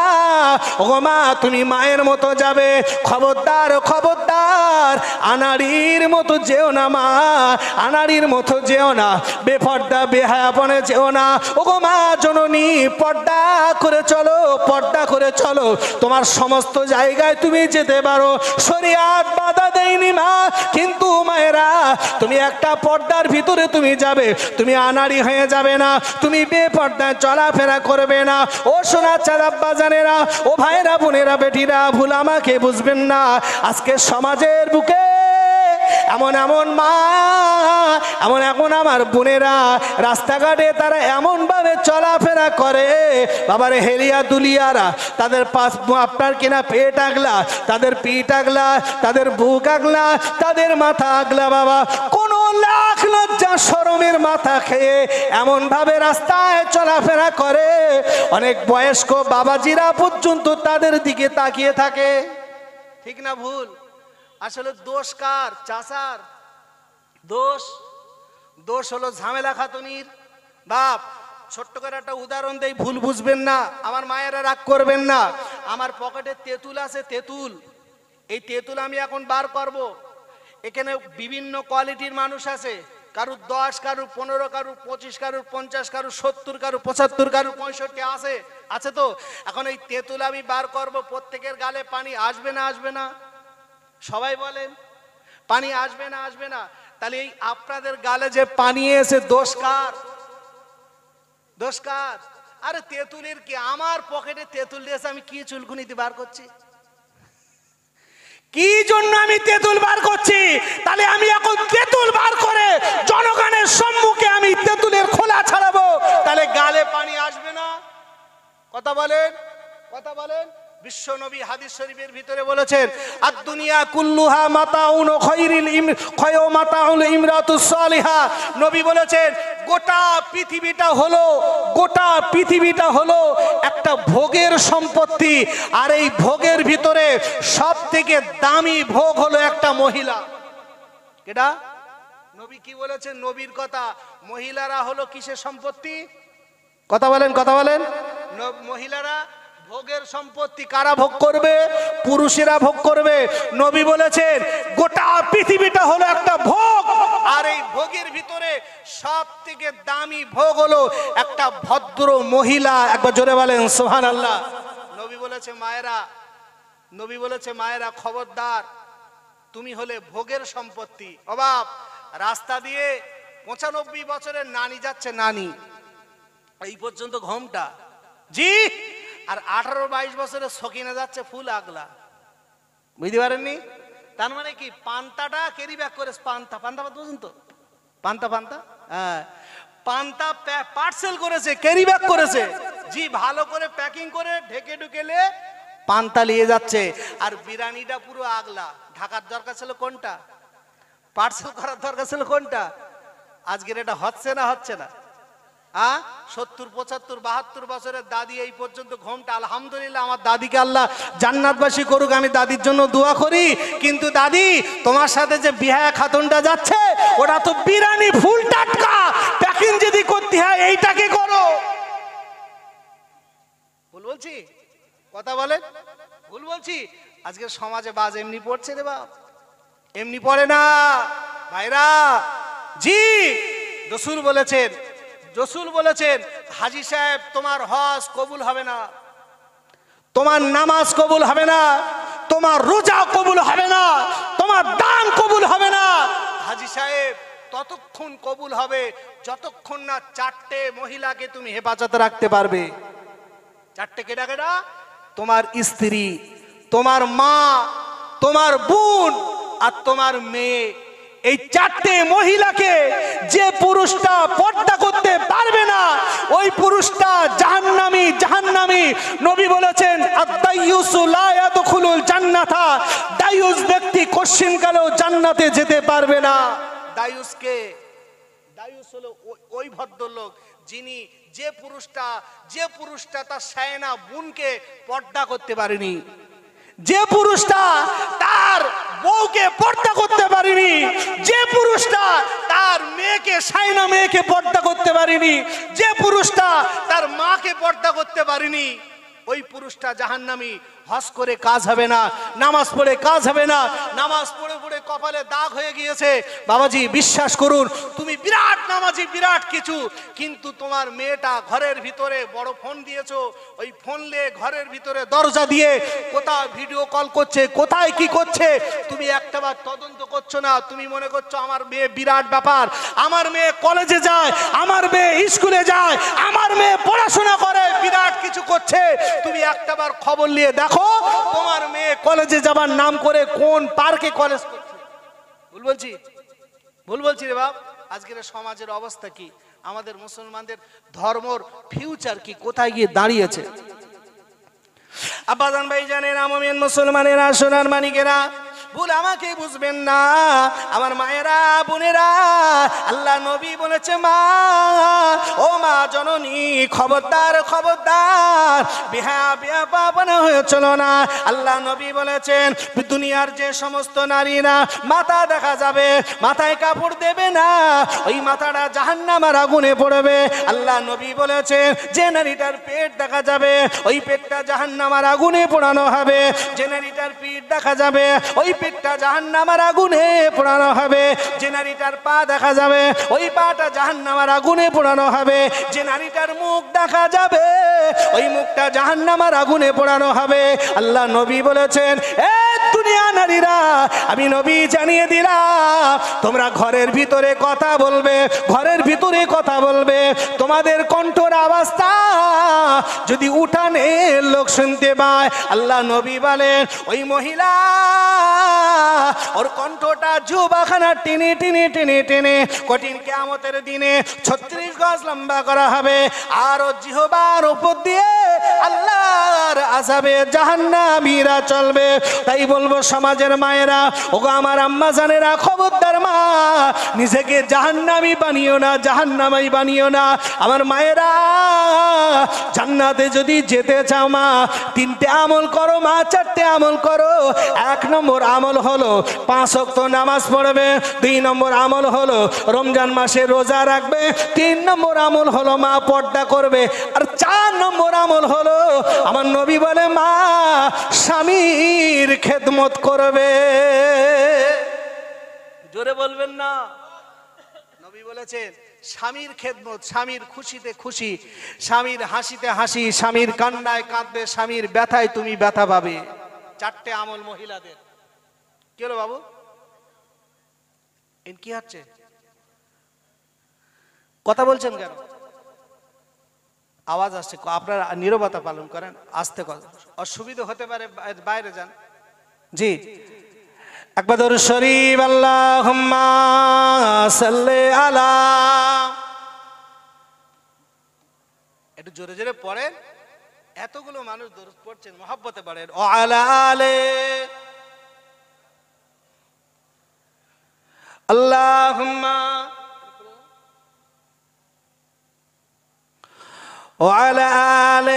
ও মা তুমি মায়ের মতো যাবে খবরদার খবরদার আনাড়ির মতো যেও না মা আনাড়ির মতো যেও না বেপর্দা বেহায়াপনে যেও না ওগো মা জননী পর্দা করে চলো পর্দা করে চলো তোমার সমস্ত জায়গায় তুমি যেতে পারো শরীয়ত বাধা দেয়নি মা কিন্তু মায়েরা তুমি একটা পর্দার ভিতরে তুমি যাবে তুমি আনাড়ি হয়ে যাবে না তুমি বেপর্দায় চলাফেরা করবে না ও সোনা চাদাব্বা জানেরা ও ভাইরা বোনেরা বেটিরা ভুল আমাকে বুঝবেন না আজকে সমাজের বুকে এমন এমন মা এমন এখন আমার বোনেরা রাস্তাঘাটে তারা এমনভাবে চলাফেরা করে বাবার হেলিয়া দুলিয়ারা তাদের পাশ আপনার কিনা পেট আগলা তাদের পিঠ আগলা তাদের বুক আগলা তাদের মাথা আগলা বাবা কোনো লাখ লজ্জা সরমের মাথা খেয়ে এমনভাবে রাস্তায় চলাফেরা করে অনেক বয়স্ক বাবাজিরা পর্যন্ত তাদের দিকে তাকিয়ে থাকে ঠিক না ভুল আসলে দোষ কার চাচার দোষ দোষ হলো ঝামেলা খাতুনির বাপ ছোট্ট করে একটা উদাহরণ দেই ভুল বুঝবেন না আমার মায়েরা রাগ করবেন না আমার পকেটে তেঁতুল আছে তেঁতুল এই তেঁতুল আমি এখন বার করব। এখানে বিভিন্ন কোয়ালিটির মানুষ আছে কারুর দশ কারুর পনেরো কারুর পঁচিশ কারুর পঞ্চাশ কারুর সত্তর কারুর পঁচাত্তর কারুর পঁয়ষট্টি আছে আছে তো এখন এই তেঁতুল আমি বার করব প্রত্যেকের গালে পানি আসবে না আসবে না সবাই বলেন পানি আসবে না আসবে না তাহলে এই আপনাদের গালে যে পানি এসে দোষ কার দোষ কার আরে তেঁতুলের কি আমার পকেটে তেঁতুল দিয়েছে আমি কি চুলকুনিতে বার করছি কি জন্য আমি তেঁতুল বার করছি তাহলে আমি এখন তেঁতুল বার করে জনগণের সম্মুখে আমি তেঁতুলের খোলা ছাড়াবো তাহলে গালে পানি আসবে না কথা বলেন কথা বলেন বিশ্বনবী হাদিস শরীফের ভিতরে বলেছেন আর দুনিয়া কুল্লুহা মাতাউন খৈরিল ইম খয় মাতাউল ইমরাতুস সালিহা নবী বলেছেন গোটা পৃথিবীটা হলো গোটা পৃথিবীটা হলো একটা ভোগের সম্পত্তি আর এই ভোগের ভিতরে সব থেকে দামি ভোগ হলো একটা মহিলা কেটা নবী কি বলেছেন নবীর কথা মহিলারা হলো কিসের সম্পত্তি কথা বলেন কথা বলেন মহিলারা ভোগের সম্পত্তি কারা ভোগ করবে পুরুষেরা ভোগ করবে নবী বলেছেন গোটা পৃথিবীটা হলো একটা ভোগ আর এই ভোগের ভিতরে সব থেকে দামি ভোগ হলো একটা ভদ্র মহিলা একবার জোরে বলেন সোহান আল্লাহ নবী বলেছে মায়েরা নবী বলেছে মায়েরা খবরদার তুমি হলে ভোগের সম্পত্তি অবাব রাস্তা দিয়ে পঁচানব্বই বছরের নানি যাচ্ছে নানি এই পর্যন্ত ঘোমটা জি আর আঠারো বাইশ বছরে সকিনে যাচ্ছে ফুল আগলা বুঝতে পারেননি তার মানে কি পান্তাটা ক্যারি ব্যাক করে পান্তা পান্তা বুঝুন তো পান্তা পান্তা হ্যাঁ পান্তা পার্সেল করেছে ক্যারি ব্যাক করেছে জি ভালো করে প্যাকিং করে ঢেকে ঢুকেলে পান্তা নিয়ে যাচ্ছে আর বিরিয়ানিটা পুরো আগলা ঢাকার দরকার ছিল কোনটা পার্সেল করার দরকার ছিল কোনটা আজকের এটা হচ্ছে না হচ্ছে না আ সত্তর পঁচাত্তর বাহাত্তর বছরের দাদি এই পর্যন্ত ঘোমটা আলহামদুলিল্লাহ আমার দাদিকে আল্লাহ জান্নাতবাসী করুক আমি দাদির জন্য দোয়া করি কিন্তু দাদি তোমার সাথে যে বিহায়া খাতুনটা যাচ্ছে ওটা তো বিরানি ফুল টাটকা প্যাকিং যদি করতে হয় এইটাকে করো ভুল বলছি কথা বলে ভুল বলছি আজকে সমাজে বাজ এমনি পড়ছে রে বাপ এমনি পড়ে না ভাইরা জি দসুর বলেছেন রসুল বলেছেন হাজি সাহেব তোমার হজ কবুল হবে না তোমার নামাজ কবুল হবে না তোমার রোজা কবুল হবে না তোমার দান কবুল হবে না হাজি সাহেব ততক্ষণ কবুল হবে যতক্ষণ না চারটে মহিলাকে তুমি হেফাজতে রাখতে পারবে চারটে কেটা কেটা তোমার স্ত্রী তোমার মা তোমার বোন আর তোমার মেয়ে এই চারটে মহিলাকে যে পুরুষটা পর্দা করতে পারবে না ওই পুরুষটা জাহান্নামি জাহান্নামি নবী বলেছেন জান্নাথা দায়ুস ব্যক্তি কশ্চিন কালেও জান্নাতে যেতে পারবে না দায়ুসকে দায়ুস হলো ওই ভদ্রলোক যিনি যে পুরুষটা যে পুরুষটা তার সায়না বোনকে পর্দা করতে পারেনি যে পুরুষটা তার বউকে পর্দা করতে পারিনি যে পুরুষটা তার মেয়েকে সাইনা মেয়েকে পর্দা করতে পারিনি যে পুরুষটা তার মাকে পর্দা করতে পারিনি ওই পুরুষটা জাহান্নামী হস করে কাজ হবে না নামাজ পড়ে কাজ হবে না নামাজ পড়ে পড়ে কপালে দাগ হয়ে গিয়েছে বাবাজি বিশ্বাস করুন তুমি বিরাট নামাজি বিরাট কিছু কিন্তু তোমার মেয়েটা ঘরের ভিতরে বড় ফোন দিয়েছো ওই ফোন লে ঘরের ভিতরে দরজা দিয়ে কোথায় ভিডিও কল করছে কোথায় কি করছে তুমি একটাবার তদন্ত করছো না তুমি মনে করছো আমার মেয়ে বিরাট ব্যাপার আমার মেয়ে কলেজে যায় আমার মেয়ে স্কুলে যায় আমার মেয়ে পড়াশোনা করে বিরাট কিছু করছে তুমি একটাবার খবর নিয়ে দেখো দেখো তোমার মেয়ে কলেজে যাবার নাম করে কোন পার্কে কলেজ করছে ভুল বলছি ভুল বলছি রে বাপ আজকের সমাজের অবস্থা কি আমাদের মুসলমানদের ধর্মর ফিউচার কি কোথায় গিয়ে দাঁড়িয়েছে আব্বাজান ভাই জানেন আমিন মুসলমানেরা সোনার মানিকেরা ভুল আমাকে বুঝবেন না আমার মায়েরা বোনেরা আল্লাহ নবী বলেছে মা ও মা জননী খবরদার খবরদার বিহা বিয়া পাবনা হয়েছিল না আল্লাহ নবী বলেছেন দুনিয়ার যে সমস্ত নারীরা মাথা দেখা যাবে মাথায় কাপড় দেবে না ওই মাথাটা জাহান্নামার আগুনে পড়বে আল্লাহ নবী বলেছেন যে নারীটার পেট দেখা যাবে ওই পেটটা জাহান্নামার আগুনে পোড়ানো হবে যে নারীটার পিঠ দেখা যাবে ওই পিঠটা জাহান নামার আগুনে পোড়ানো হবে যে নারীটার পা দেখা যাবে ওই পাটা জাহান নামার আগুনে পোড়ানো হবে যে নারীটার মুখ দেখা যাবে ওই মুখটা জাহান নামার আগুনে পোড়ানো হবে আল্লাহ নবী বলেছেন এ দুনিয়া নারীরা আমি নবী জানিয়ে দিলাম তোমরা ঘরের ভিতরে কথা বলবে ঘরের ভিতরে কথা বলবে তোমাদের কণ্ঠর অবস্থা যদি উঠানে লোক শুনতে পায় আল্লাহ নবী বলেন ওই মহিলা ওর কণ্ঠটা জুবাখানা কঠিন দিনে ছত্রিশ গজ লম্বা করা হবে আর ও জিহবার উপর দিয়ে আল্লাহর আসাবে চলবে তাই বলবো সমাজের মায়েরা আমার আম্মা জানেরা খবরদার মা নিজেকে জাহান্নামি বানিও না জাহান্নামাই বানিও না আমার মায়েরা জান্নাতে যদি যেতে চাও মা তিনটে আমল করো মা চারটে আমল করো এক নম্বর আমল আমল হলো পাঁচ অক্ত নামাজ পড়বে দুই নম্বর আমল হলো রমজান মাসে রোজা রাখবে তিন নম্বর আমল হলো মা পর্দা করবে আর চার নম্বর আমল হলো আমার নবী বলে মা স্বামীর খেদমত করবে জোরে বলবেন না নবী বলেছেন স্বামীর খেদমত স্বামীর খুশিতে খুশি স্বামীর হাসিতে হাসি স্বামীর কান্নায় কাঁদবে স্বামীর ব্যথায় তুমি ব্যথা পাবে চারটে আমল মহিলাদের কি হলো বাবু কি হচ্ছে কথা বলছেন কেন আওয়াজ আসছে আপনারা নিরবতা পালন করেন আসতে অসুবিধা হতে পারে বাইরে যান জি একবার শরীফ আল্লাহ আলা একটু জোরে জোরে পড়েন এতগুলো মানুষ পড়ছেন মহাব্বতে পড়েন ও আলা আলে اللهم وعلى آل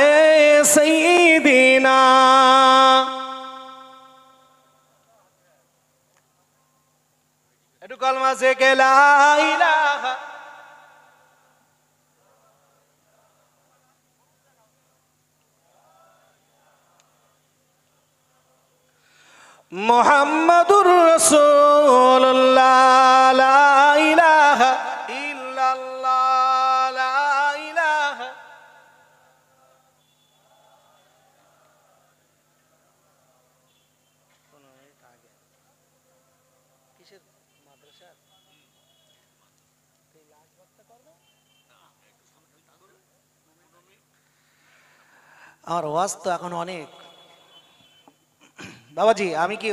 سيدنا একটু কলমা সে কে লা ইলাহা মোহাম্মদুর রসুল্লাহ আমার ওয়াজ তো এখন অনেক বাবাজি আমি কি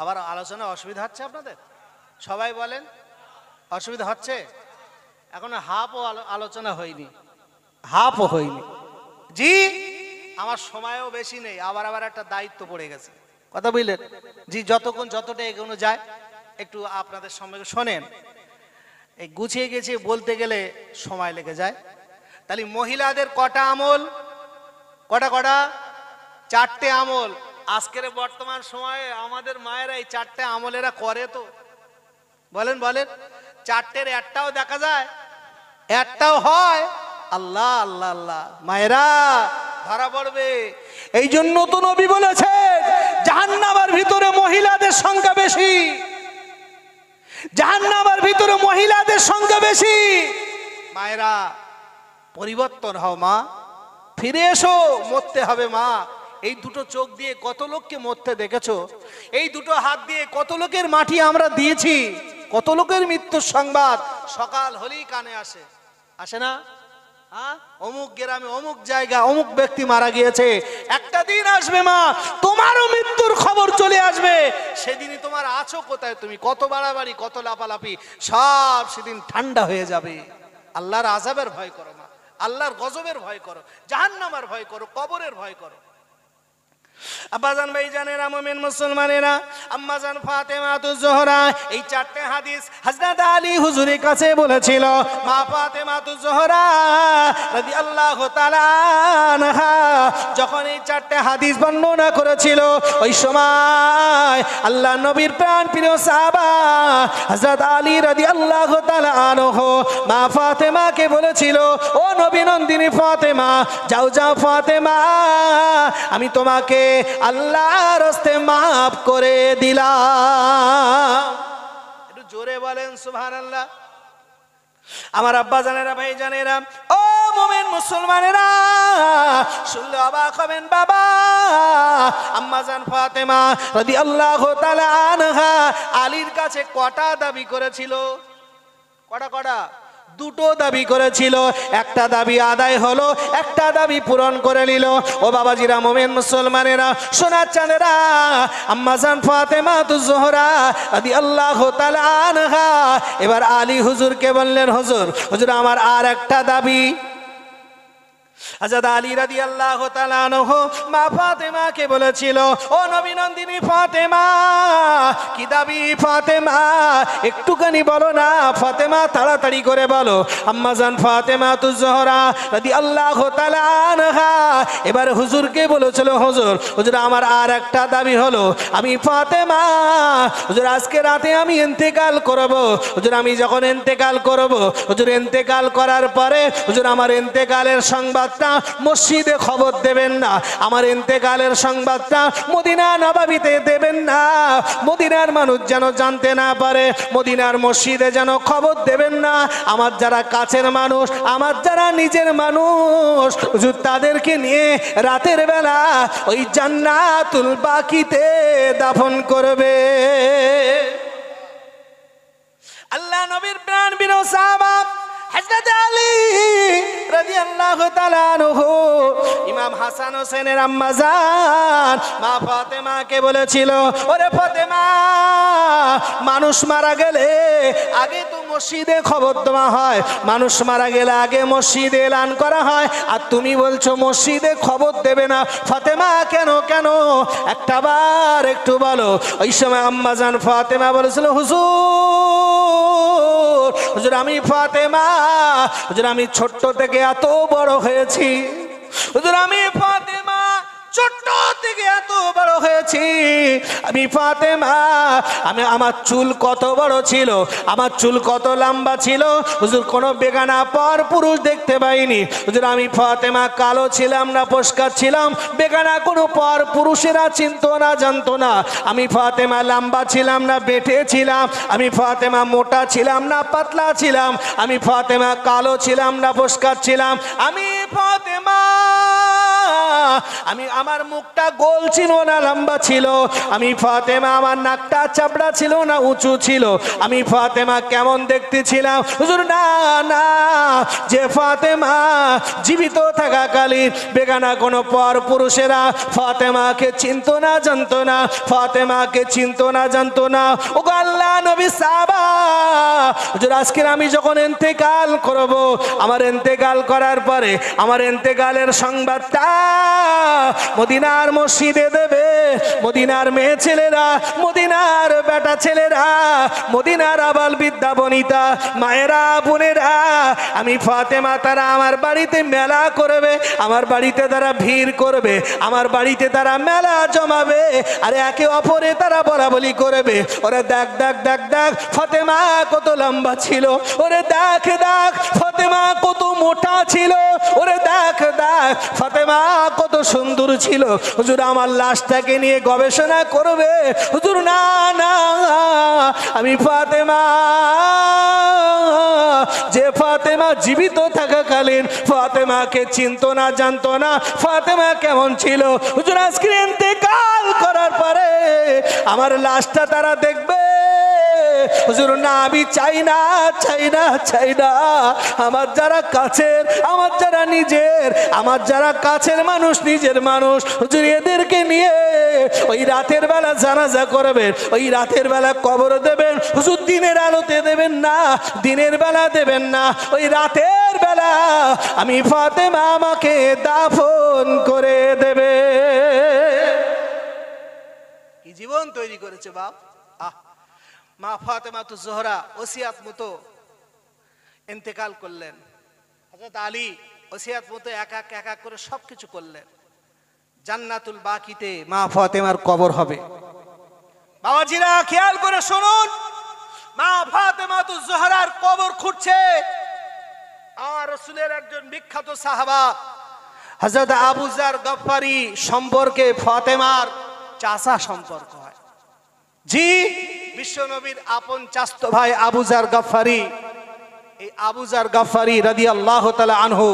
আবার আলোচনা অসুবিধা হচ্ছে আপনাদের সবাই বলেন অসুবিধা হচ্ছে এখন হাফও আলোচনা হয়নি হাফও হয়নি জি আমার সময়ও বেশি নেই আবার আবার একটা দায়িত্ব পড়ে গেছে কথা বুঝলেন জি যতক্ষণ যতটা এগোনো যায় একটু আপনাদের সময় শোনেন এই গুছিয়ে গেছে বলতে গেলে সময় লেগে যায় তাহলে মহিলাদের কটা আমল কটা কটা চারটে আমল আজকের বর্তমান সময়ে আমাদের মায়েরা এই চারটে আমলেরা করে তো বলেন বলেন চারটের একটাও দেখা যায় একটাও হয় আল্লাহ আল্লাহ আল্লাহ মায়েরা ধরা পড়বে এই জন্য তো নবী বলেছে জাহান্নাবার ভিতরে মহিলাদের সংখ্যা বেশি জাহান্নাবার ভিতরে মহিলাদের সংখ্যা বেশি মায়েরা পরিবর্তন হও মা ফিরে এসো মরতে হবে মা এই দুটো চোখ দিয়ে কত লোককে মরতে দেখেছ এই দুটো হাত দিয়ে কত লোকের মাটি আমরা দিয়েছি কত লোকের মৃত্যুর সংবাদ সকাল হলেই কানে আসে আসে না হ্যাঁ? অমুক গ্রামে অমুক জায়গা অমুক ব্যক্তি মারা গিয়েছে একটা দিন আসবে মা তোমারও মৃত্যুর খবর চলে আসবে সেদিনই তোমার আছো কোথায় তুমি কত বাড়াবাড়ি কত লাপালাপি সব সেদিন ঠান্ডা হয়ে যাবে আল্লাহর আজাবের ভয় করো মা আল্লাহর গজবের ভয় করো জাহান্নামার ভয় করো কবরের ভয় করো আব্বাজান ভাই জানেরা মোমেন মুসলমানেরা আম্মাজান ফাতেমা তু জোহরা এই চারটে হাদিস হাজরাত আলী হুজুরের কাছে বলেছিল মা ফাতেমা তু জোহরা রাদি আল্লাহ যখন এই চারটে হাদিস বর্ণনা করেছিল ওই সময় আল্লাহ নবীর প্রাণ প্রিয় সাবা হজরত আলী রাদি আল্লাহ তালানহ মা ফাতেমাকে বলেছিল ও নবী নন্দিনী ফাতেমা যাও যাও ফাতেমা আমি তোমাকে আল্লাহর হস্তে মাফ করে দিলাম একটু জোরে বলেন সুভান আল্লাহ আমার আব্বা জানেরা ভাই জানেরা ও মোমেন মুসলমানেরা শুনলে অবাক হবেন বাবা জান ফাতেমা রদি আল্লাহ আনহা আলীর কাছে কটা দাবি করেছিল কটা কটা দুটো দাবি করেছিল একটা দাবি আদায় হলো একটা দাবি পূরণ করে নিল ও বাবাজিরা মোমেন মুসলমানেরা সোনার চানেরা আম্মাজান ফাতেমা তু জোহরা আদি আল্লাহ আনহা এবার আলী হুজুরকে বললেন হুজুর হুজুর আমার আর একটা দাবি আজাদ আল্লাহ মা বলেছিল ও নবীনন্দিনী ফাতেমা কি দাবি ফাতেমা একটুখানি বলো না ফাতেমা তাড়াতাড়ি করে বলো আম্মাজান ফাতেমা তু জহরা রাদি আল্লাহ তালানহা এবার হুজুরকে বলেছিল হুজুর হুজুর আমার আর একটা দাবি হলো আমি ফাতেমা হুজুর আজকে রাতে আমি ইন্তেকাল করব হুজুর আমি যখন ইন্তেকাল করব হুজুর ইন্তেকাল করার পরে হুজুর আমার ইন্তেকালের সংবাদটা সংবাদটা মসজিদে খবর দেবেন না আমার ইন্তেকালের সংবাদটা মদিনা নবাবিতে দেবেন না মদিনার মানুষ যেন জানতে না পারে মদিনার মসজিদে যেন খবর দেবেন না আমার যারা কাছের মানুষ আমার যারা নিজের মানুষ তাদেরকে নিয়ে রাতের বেলা ওই জান্নাতুল বাকিতে দাফন করবে আল্লাহ নবীর প্রাণ বিরোধ হজরত আলী রাদিয়াল্লাহু তাআলা আনহু ইমাম হাসান হোসেনের আম্মা জান মা ফাতেমাকে বলেছিল ওরে ফাতেমা মানুষ মারা গেলে আগে তো মসজিদে খবর দেওয়া হয় মানুষ মারা গেলে আগে মসজিদে এলান করা হয় আর তুমি বলছো মসজিদে খবর দেবে না ফাতেমা কেন কেন একটা বার একটু বলো ওই সময় আম্মা জান ফাতেমা বলেছিল হুজুর হুজুর আমি ফাতেমা আমি ছোট্ট থেকে এত বড় হয়েছি আমি ফাতেমা ছোট্ট থেকে এত বড় হয়েছি আমি ফাতেমা আমি আমার চুল কত বড় ছিল আমার চুল কত লম্বা ছিল হুজুর কোনো বেগানা পর পুরুষ দেখতে পাইনি হুজুর আমি ফাতেমা কালো ছিলাম না পরিষ্কার ছিলাম বেগানা কোনো পর পুরুষেরা চিনতো না জানতো না আমি ফাতেমা লম্বা ছিলাম না বেঁটে ছিলাম আমি ফাতেমা মোটা ছিলাম না পাতলা ছিলাম আমি ফাতেমা কালো ছিলাম না পরিষ্কার ছিলাম আমি ফাতেমা আমি আমার মুখটা গোল ছিল না লম্বা ছিল আমি ফাতেমা আমার নাকটা চাপড়া ছিল না উঁচু ছিল আমি ফাতেমা কেমন দেখতে ছিলাম হুজুর না না যে ফাতেমা জীবিত থাকাকালীন বেগানা কোনো পর পুরুষেরা ফাতেমাকে চিনত না জানত না ফাতেমাকে চিনত না জানত না ও গাল্লা নবী সাবা হুজুর আজকের আমি যখন এন্তেকাল করব আমার এন্তেকাল করার পরে আমার এন্তেকালের সংবাদটা মদিনার মসজিদে দেবে মদিনার মেয়ে ছেলেরা মদিনার বেটা ছেলেরা মদিনার আবাল বিদ্যা বনিতা মায়েরা বোনেরা আমি ফাতেমা তারা আমার বাড়িতে মেলা করবে আমার বাড়িতে তারা ভিড় করবে আমার বাড়িতে তারা মেলা জমাবে আর একে অপরে তারা বলা বলি করবে ওরে দেখ দেখ দেখ দেখ ফতেমা কত লম্বা ছিল ওরে দেখ দেখ ফতেমা কত মোটা ছিল ওরে দেখ দেখ ফতেমা কত সুন্দর ছিল হুজুর আমার লাশটাকে নিয়ে গবেষণা করবে হুজুর না না আমি ফাতেমা যে ফাতেমা জীবিত থাকাকালীন ফাতেমাকে চিন্ত না জানত না ফাতেমা কেমন ছিল হুজুর আজকে কাল করার পরে আমার লাশটা তারা দেখবে হুজুর না আমি চাই না চাই না চাই না আমার যারা কাছের আমার যারা নিজের আমার যারা কাছে কাছের মানুষ নিজের মানুষ হুজুর এদেরকে নিয়ে ওই রাতের বেলা জানাজা করবেন ওই রাতের বেলা কবর দেবেন হুজুর দিনের আলোতে দেবেন না দিনের বেলা দেবেন না ওই রাতের বেলা আমি ফাতেমা আমাকে দাফন করে দেবে কি জীবন তৈরি করেছে বাপ আহ মা ফাতেমা তো জোহরা ওসিয়াত মতো এতেকাল করলেন হজরত আলী ওসিয়াত মতো এক এক এক এক করে সব কিছু করলেন জান্নাতুল বাকিতে মা ফাতেমার কবর হবে বাবাজিরা খেয়াল করে শুনুন মা ফাতেমা তো জোহরার কবর খুঁড়ছে আর রসুলের একজন বিখ্যাত সাহাবা হজরত আবুজার গফারি সম্পর্কে ফাতেমার চাষা সম্পর্ক হয় জি বিশ্বনবীর আপন চাস্ত ভাই আবুজার গফারি এই আবুজার গফারি রাদি আল্লাহ তালা আনহু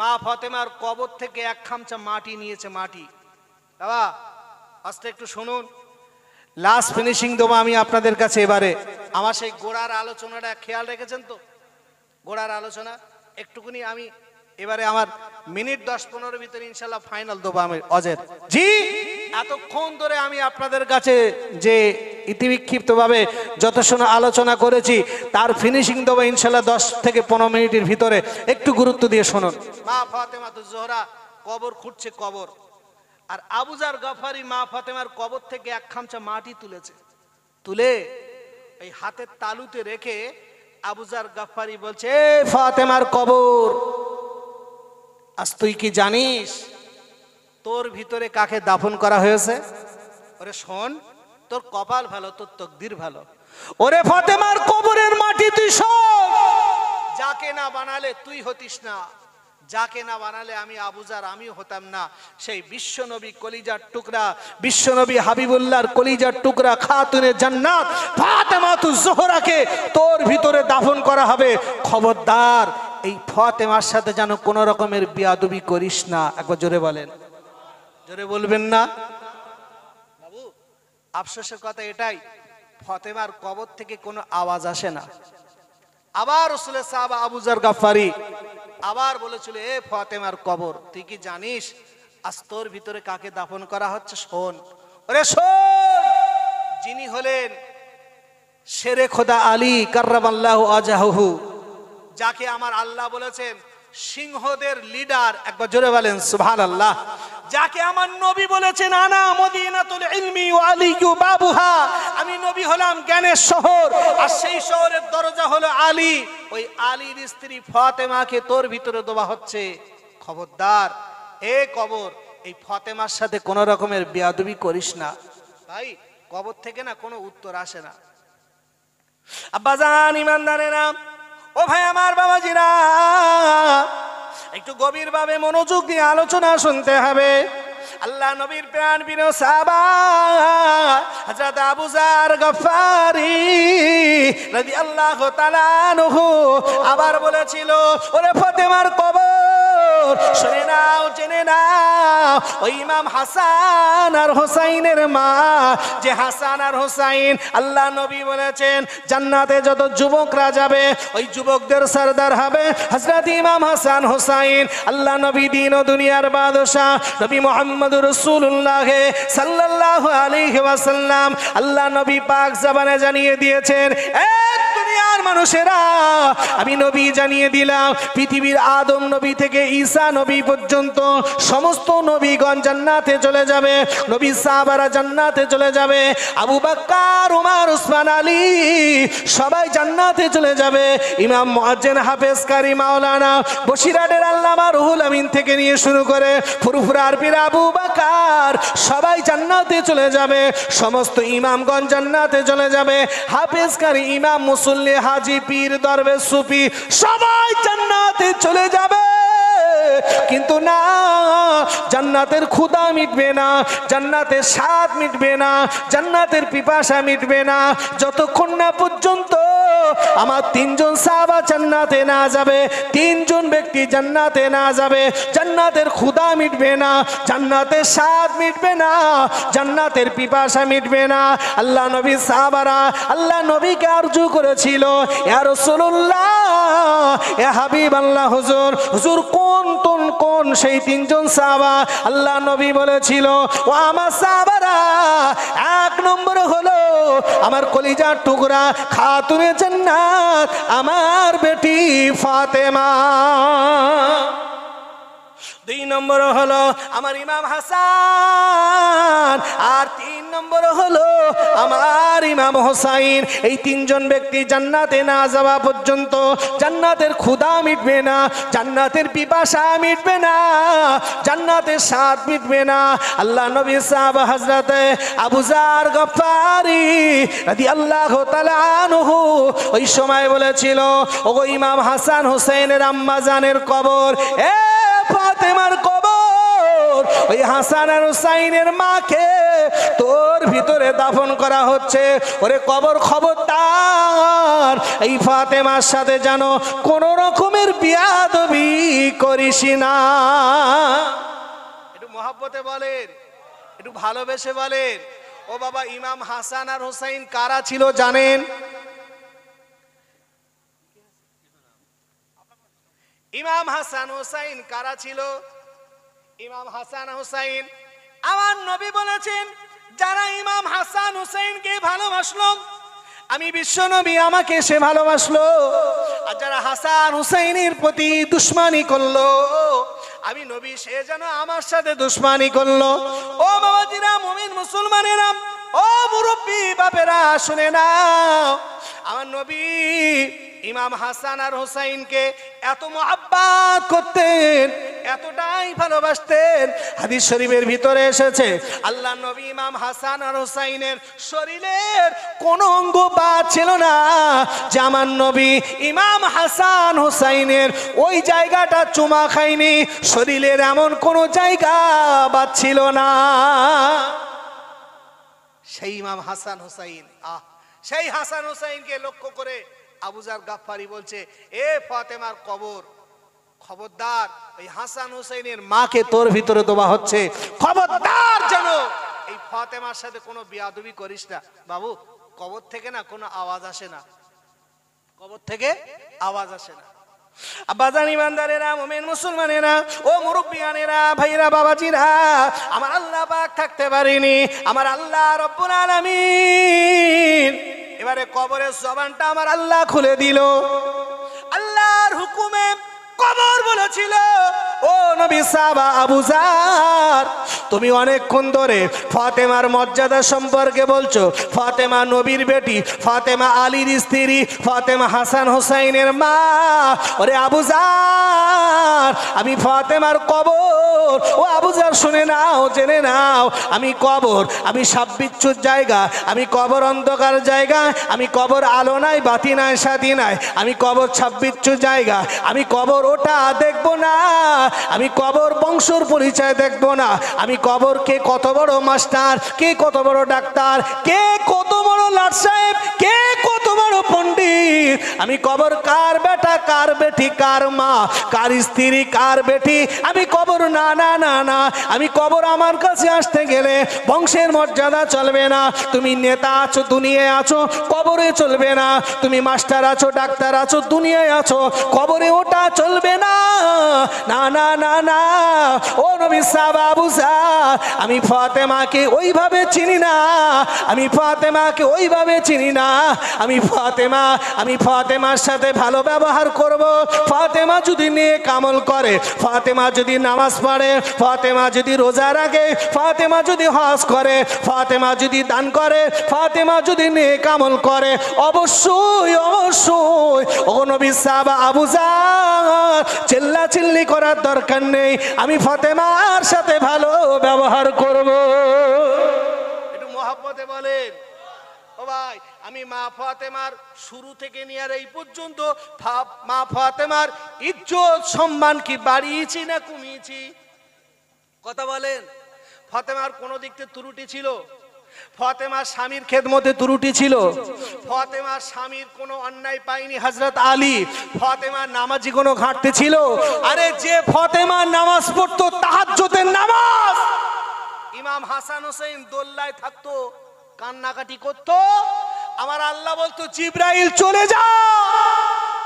মা ফতেমার কবর থেকে এক খামচা মাটি নিয়েছে মাটি বাবা আজটা একটু শুনুন লাস্ট ফিনিশিং দেবো আমি আপনাদের কাছে এবারে আমার সেই গোড়ার আলোচনাটা খেয়াল রেখেছেন তো গোড়ার আলোচনা একটুকুনি আমি এবারে আমার মিনিট দশ পনেরো ভিতরে ইনশাল্লাহ ফাইনাল দেবো আমি অজের জি এতক্ষণ ধরে আমি আপনাদের কাছে যে ইতিবিক্ষিপ্তভাবে যত শোনা আলোচনা করেছি তার ফিনিশিং দেবো ইনশাল্লাহ দশ থেকে পনেরো মিনিটের ভিতরে একটু গুরুত্ব দিয়ে শুনুন মা ফাতেমা জোহরা কবর খুঁটছে কবর আর আবুজার গফারি মা ফাতেমার কবর থেকে এক খামচা মাটি তুলেছে তুলে এই হাতের তালুতে রেখে আবুজার গফারি বলছে ফাতেমার কবর আজ তুই কি জানিস তোর ভিতরে কাকে দাফন করা হয়েছে ওরে শোন তোর কপাল ভালো তোর তকদির ভালো ওরে ফাতেমার কবরের মাটি তুই শোন যাকে না বানালে তুই হতিস না যাকে না বানালে আমি আবুজার আমি হতাম না সেই বিশ্বনবী কলিজার টুকরা বিশ্বনবী হাবিবুল্লাহর কলিজার টুকরা খাতুনে জান্নাত ফাতেমাতু জোহরাকে তোর ভিতরে দাফন করা হবে খবরদার এই ফতেমার সাথে যেন কোনো রকমের বিয়াদবি করিস না একবার জোরে বলেন জোরে বলবেন না বাবু আফসোসের কথা এটাই ফতেমার কবর থেকে কোনো আওয়াজ আসে না আবার রসুলের সাহাব আবুজার গাফারি আবার বলেছিল এ ফতেমার কবর তুই কি জানিস আজ তোর ভিতরে কাকে দাফন করা হচ্ছে শোন ওরে শোন যিনি হলেন শেরে খোদা আলী কার্রামাল্লাহ আজাহু যাকে আমার আল্লাহ বলেছেন সিংহদের লিডার একবার জোরে বলেন সুহান আল্লাহ যাকে আমার নবী বলেছেন আনা মদিনাতুল ইলমি ও বাবুহা আমি নবী হলাম জ্ঞানের শহর আর সেই শহরের দরজা হলো আলী ওই আলীর স্ত্রী ফতেমাকে তোর ভিতরে দেওয়া হচ্ছে খবরদার এ কবর এই ফতেমার সাথে কোনো রকমের বেয়াদবি করিস না ভাই কবর থেকে না কোনো উত্তর আসে না আব্বাজান নাম ও ভাই আমার বাবাজিরা একটু গভীরভাবে মনোযোগ দিয়ে আলোচনা শুনতে হবে আল্লাহ নবীর প্রাণ বিন সাবা হযরত গফারি জার আল্লাহ রাদিয়াল্লাহু আবার বলেছিল ওরে ফতেমার কবর শুনে নাও জেনে নাও ওই ইমাম হাসান আর হোসাইনের মা যে হাসান আর হোসাইন আল্লাহ নবী বলেছেন জান্নাতে যত যুবকরা যাবে ওই যুবকদের সর্দার হবে হজরত ইমাম হাসান হোসাইন আল্লাহ নবী দিন ও দুনিয়ার বাদশাহ নবী মোহাম্মদ রসুল্লাহে সাল্লাহ আলী ওয়াসাল্লাম আল্লাহ নবী পাক জবানে জানিয়ে দিয়েছেন এক দুনিয়ার মানুষেরা আমি নবী জানিয়ে দিলাম পৃথিবীর আদম নবী থেকে ঈসা নবী পর্যন্ত সমস্ত নবীগণ জান্নাতে চলে যাবে নবী সাহাবারা জান্নাতে চলে যাবে আবু বাক্কার উমার উসমান আলী সবাই জান্নাতে চলে যাবে ইমাম মহাজেন হাফেজ কারি মাওলানা বসিরাটের আল্লামা রুহুল আমিন থেকে নিয়ে শুরু করে ফুরফুরার পীর আবু বাকার সবাই জান্নাতে চলে যাবে সমস্ত ইমামগণ জান্নাতে চলে যাবে হাফেজ কারি ইমাম মুসল্লি হাজি পীর দরবে সুফি সবাই জান্নাতে চলে যাবে কিন্তু না জান্নাতের ক্ষুদা মিটবে না জান্নাতের স্বাদ মিটবে না জান্নাতের পিপাসা মিটবে না যতক্ষণ না পর্যন্ত আমার তিনজন সাহাবা জান্নাতে না যাবে তিনজন ব্যক্তি জান্নাতে না যাবে জান্নাতের ক্ষুদা মিটবে না জান্নাতের স্বাদ মিটবে না জান্নাতের পিপাসা মিটবে না আল্লাহ নবী সাহাবারা আল্লাহ নবীকে আরজু করেছিল এ রসুল্লাহ এ হাবিব আল্লাহ হুজুর হুজুর কোন কোন কোন সেই তিনজন সাবা আল্লাহ নবী বলেছিল ও আমার সাবারা এক নম্বর হলো আমার কলিজার টুকরা খাতুনে জান্নাত আমার বেটি ফাতেমা দুই নম্বর হলো আমার ইমাম হাসান আর তিন নম্বর হলো আমার ইমাম হোসাইন এই তিনজন ব্যক্তি জান্নাতে না যাওয়া পর্যন্ত জান্নাতের ক্ষুদা মিটবে না জান্নাতের পিপাসা মিটবে না জান্নাতের স্বাদ মিটবে না আল্লাহ নবী সাহাব হাজরাতে আবুজার গফারি রাদি আল্লাহ তালানহু ওই সময় বলেছিল ও ইমাম হাসান হোসেনের আম্মাজানের কবর এ ফাতেমা আমার কবর ওই হাসান আর হুসাইনের মাকে তোর ভিতরে দাফন করা হচ্ছে ওরে কবর খবর তার এই ফাতেমার সাথে যেন কোন রকমের বিয়াদবি করিস না একটু মহাব্বতে বলেন একটু ভালোবেসে বলেন ও বাবা ইমাম হাসান আর হোসাইন কারা ছিল জানেন ইমাম হাসান হুসাইন কারা ছিল ইমাম হাসান হুসাইন আমার নবী বলেছেন যারা ইমাম হাসান হুসাইনকে ভালোবাসল আমি বিশ্ব নবী আমাকে সে ভালোবাসলো আর যারা হাসান হুসাইনের প্রতি দুশ্মানি করলো আমি নবী সে যেন আমার সাথে দুশ্মানি করলো ও বাবাজিরা মুমিন মুসলমানের ও মুরব্বী বাপেরা শুনে না আমার নবী ইমাম হাসান আর হোসাইনকে এত মহাব্বাত করতেন এতটাই ভালোবাসতেন হাদিস শরীফের ভিতরে এসেছে আল্লাহ নবী ইমাম হাসান আর হোসাইনের শরীরের কোন অঙ্গ পা ছিল না জামান নবী ইমাম হাসান হোসাইনের ওই জায়গাটা চুমা খাইনি শরীরের এমন কোন জায়গা বা ছিল না সেই ইমাম হাসান হোসাইন আহ সেই হাসান হোসাইনকে লক্ষ্য করে আবুজার গাফারি বলছে এ ফাতেমার কবর খবরদার ওই হাসান হুসেনের মাকে তোর ভিতরে দেওয়া হচ্ছে খবরদার যেন এই ফাতেমার সাথে কোনো বিয়াদবি করিস না বাবু কবর থেকে না কোনো আওয়াজ আসে না কবর থেকে আওয়াজ আসে না আব্বাজান ইমানদারেরা মোমেন মুসলমানেরা ও মুরব্বিয়ানেরা ভাইরা বাবাজিরা আমার আল্লাহ পাক থাকতে পারিনি আমার আল্লাহ রব্বুল আলামিন এবারে কবরের জবানটা আমার আল্লাহ খুলে দিল আল্লাহর হুকুমে কবর বলেছিল ও নবী সাবা আবু জার তুমি অনেকক্ষণ ধরে ফাতেমার মর্যাদা সম্পর্কে বলছো ফতেমা নবীর বেটি ফতেমা আলীর স্ত্রী ফতেমা হাসান হোসাইনের মা ওরে আবু জার আমি ফতেমার কবর ও আবু জার শুনে নাও জেনে নাও আমি কবর আমি সাব্বিচ্ছুর জায়গা আমি কবর অন্ধকার জায়গা আমি কবর আলো নাই বাতি নাই সাদি নাই আমি কবর ছাব্বিচ্ছু জায়গা আমি কবর ওটা দেখব না আমি কবর বংশর পরিচয় দেখব না আমি কবর কে কত বড় মাস্টার কে কত বড় ডাক্তার কে কত বড় লাট সাহেব কে বড় পণ্ডিত আমি কবর কার বেটা কার বেটি কার মা কার স্ত্রী কার বেটি আমি কবর না না না না আমি কবর আমার কাছে আসতে গেলে বংশের মর্যাদা চলবে না তুমি নেতা আছো দুনিয়ায় আছো কবরে চলবে না তুমি মাস্টার আছো ডাক্তার আছো দুনিয়ায় আছো কবরে ওটা চলবে না না না না না ও নবী সাবাবু আমি ফাতেমাকে ওইভাবে চিনি না আমি ফাতেমাকে ওইভাবে চিনি না আমি ফাতেমা আমি ফাতেমার সাথে ভালো ব্যবহার করব ফাতেমা যদি নিয়ে কামল করে ফাতেমা যদি নামাজ পড়ে ফাতেমা যদি রোজা রাখে ফাতেমা যদি হজ করে ফাতেমা যদি দান করে ফাতেমা যদি নিয়ে কামল করে অবশ্যই অবশ্যই অনবী সাবা আবুজা চিল্লা চিল্লি করার দরকার নেই আমি ফাতেমার সাথে ভালো ব্যবহার করব একটু মহাব্বতে বলেন ও ভাই আমি মা ফাতেমার শুরু থেকে নিয়ে আর এই পর্যন্ত মা ফাতেমার ইজ্জত সম্মান কি বাড়িয়েছি না কমিয়েছি কথা বলেন ফাতেমার কোনো দিক থেকে ত্রুটি ছিল ফতেমার স্বামীর খেদমতে ত্রুটি ছিল ফতেমার স্বামীর কোনো অন্যায় পায়নি হজরত আলী ফতেমার নামাজি কোনো ঘাটতে ছিল আরে যে ফতেমার নামাজ পড়তো তাহাজ্জতের নামাজ ইমাম হাসান হোসেন দোল্লায় থাকতো কান্নাকাটি করতো আমার আল্লাহ বলতো জিব্রাইল চলে যা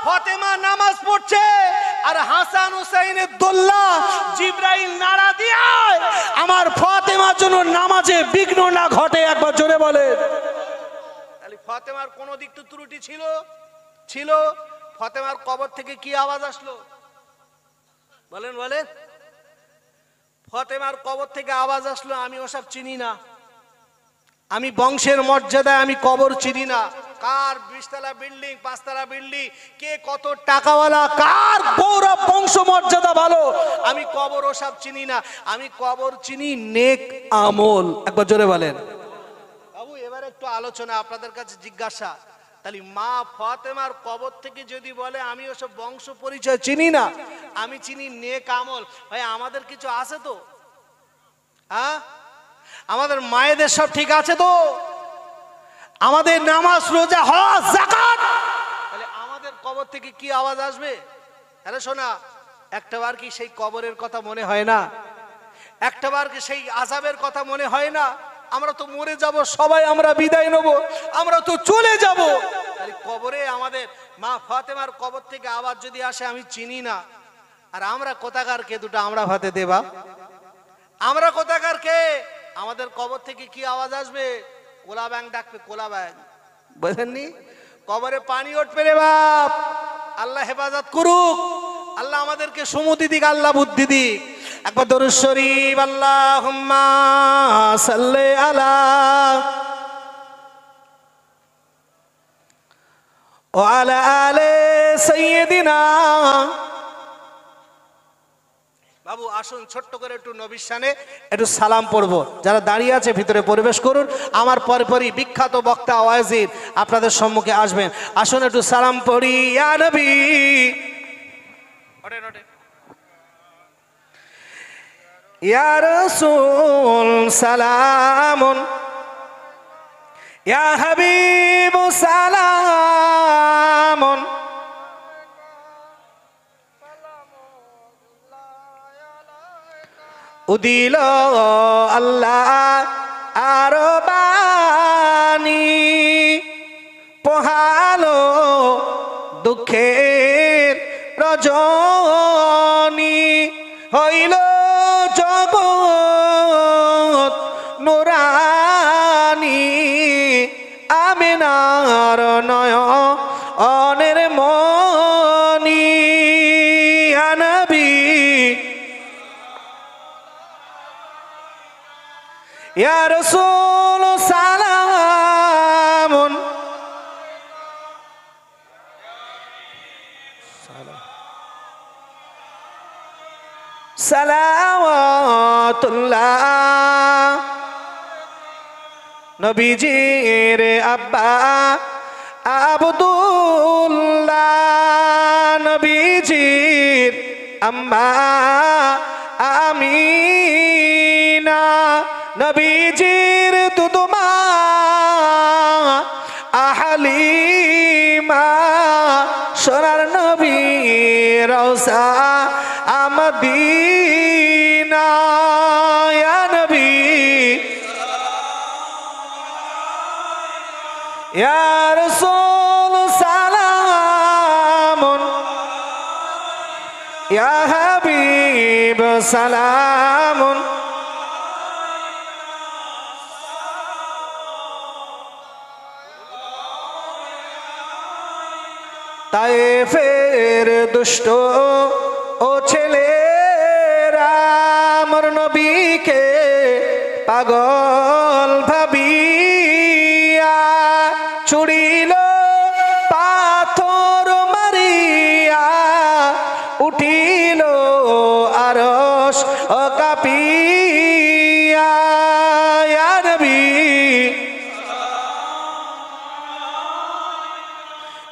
ফতেমা নামাজ পড়ছে আর হাসান হুসাইনের দোল্লা জিব্রাইল নাড়া দিয়ায় আমার ফতেমার জন্য নামাজে বিঘ্ন না ঘটে একবার জোরে বলে তাহলে ফতেমার কোনো দিক তো ত্রুটি ছিল ছিল ফতেমার কবর থেকে কি আওয়াজ আসলো বলেন বলেন ফতেমার কবর থেকে আওয়াজ আসলো আমি ওসব চিনি না আমি বংশের মর্যাদায় আমি কবর চিনি না কার বিশতলা বিল্ডিং পাঁচতলা বিল্ডিং কে কত টাকাওয়ালা কার গৌরব বংশ মর্যাদা ভালো আমি কবর ওসব চিনি না আমি কবর চিনি নেক আমল একবার জোরে বলেন বাবু এবার একটু আলোচনা আপনাদের কাছে জিজ্ঞাসা তাহলে মা ফতেমার কবর থেকে যদি বলে আমি ওসব বংশ পরিচয় চিনি না আমি চিনি নেক আমল ভাই আমাদের কিছু আছে তো হ্যাঁ আমাদের মায়েদের সব ঠিক আছে তো আমাদের নামাজ রোজা হজ জাকাত তাহলে আমাদের কবর থেকে কি আওয়াজ আসবে আরে শোনা একটাবার কি সেই কবরের কথা মনে হয় না একটাবার কি সেই আজাবের কথা মনে হয় না আমরা তো মরে যাব সবাই আমরা বিদায় নেব আমরা তো চলে যাব তাহলে কবরে আমাদের মা ফাতেমার কবর থেকে আওয়াজ যদি আসে আমি চিনি না আর আমরা কোথাকার কে দুটো আমরা ফাতে দেবা আমরা কোথাকার কে আমাদের কবর থেকে কি আওয়াজ আসবে কোলা ব্যাং ডাকবে কোলা ব্যাং বোঝেননি কবরে পানি উঠবে রে বাপ আল্লাহ হেফাজত করুক আল্লাহ আমাদেরকে সুমতি দিক আল্লাহ বুদ্ধি দিক একবার দরুদ শরীফ আল্লাহুম্মা সাল্লি আলা ওয়া আলা আলে সাইয়্যিদিনা বাবু আসুন ছোট্ট করে একটু নবিশানে একটু সালাম পড়বো যারা দাঁড়িয়ে আছে ভিতরে প্রবেশ করুন আমার পরপরই বিখ্যাত বক্তা ওয়াজির আপনাদের সম্মুখে আসবেন আসুন একটু সালাম পড়ি ইয়া নবী ইয়া রাসূল সালামুন উদিল আল্লাহ আর পহালো পোহালো দুঃখের রজন নবীজির আব্বা আবদুল্লাহ নবীজির আম্মা আমিনা নবীজির দুদুমা মা সোনার নবী রওসা ইয়ার সোল সালামুন ইয়া তাই ফের দুষ্ট ও ছেলে রাম নবীকে পাগল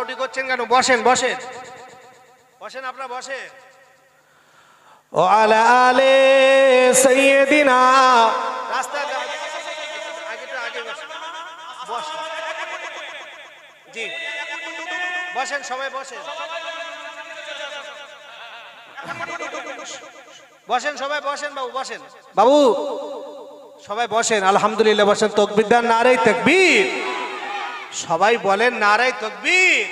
হাঁটাউটি করছেন কেন বসেন বসেন বসেন আপনারা বসেন ও আলা আলে সাইয়েদিনা রাস্তা আগে তো আগে বসেন জি বসেন সবাই বসেন বসেন সবাই বসেন বাবু বসেন বাবু সবাই বসেন আলহামদুলিল্লাহ বসেন তকবির দেন নারে রে তকবির সবাই বলেন নারাই তকবীর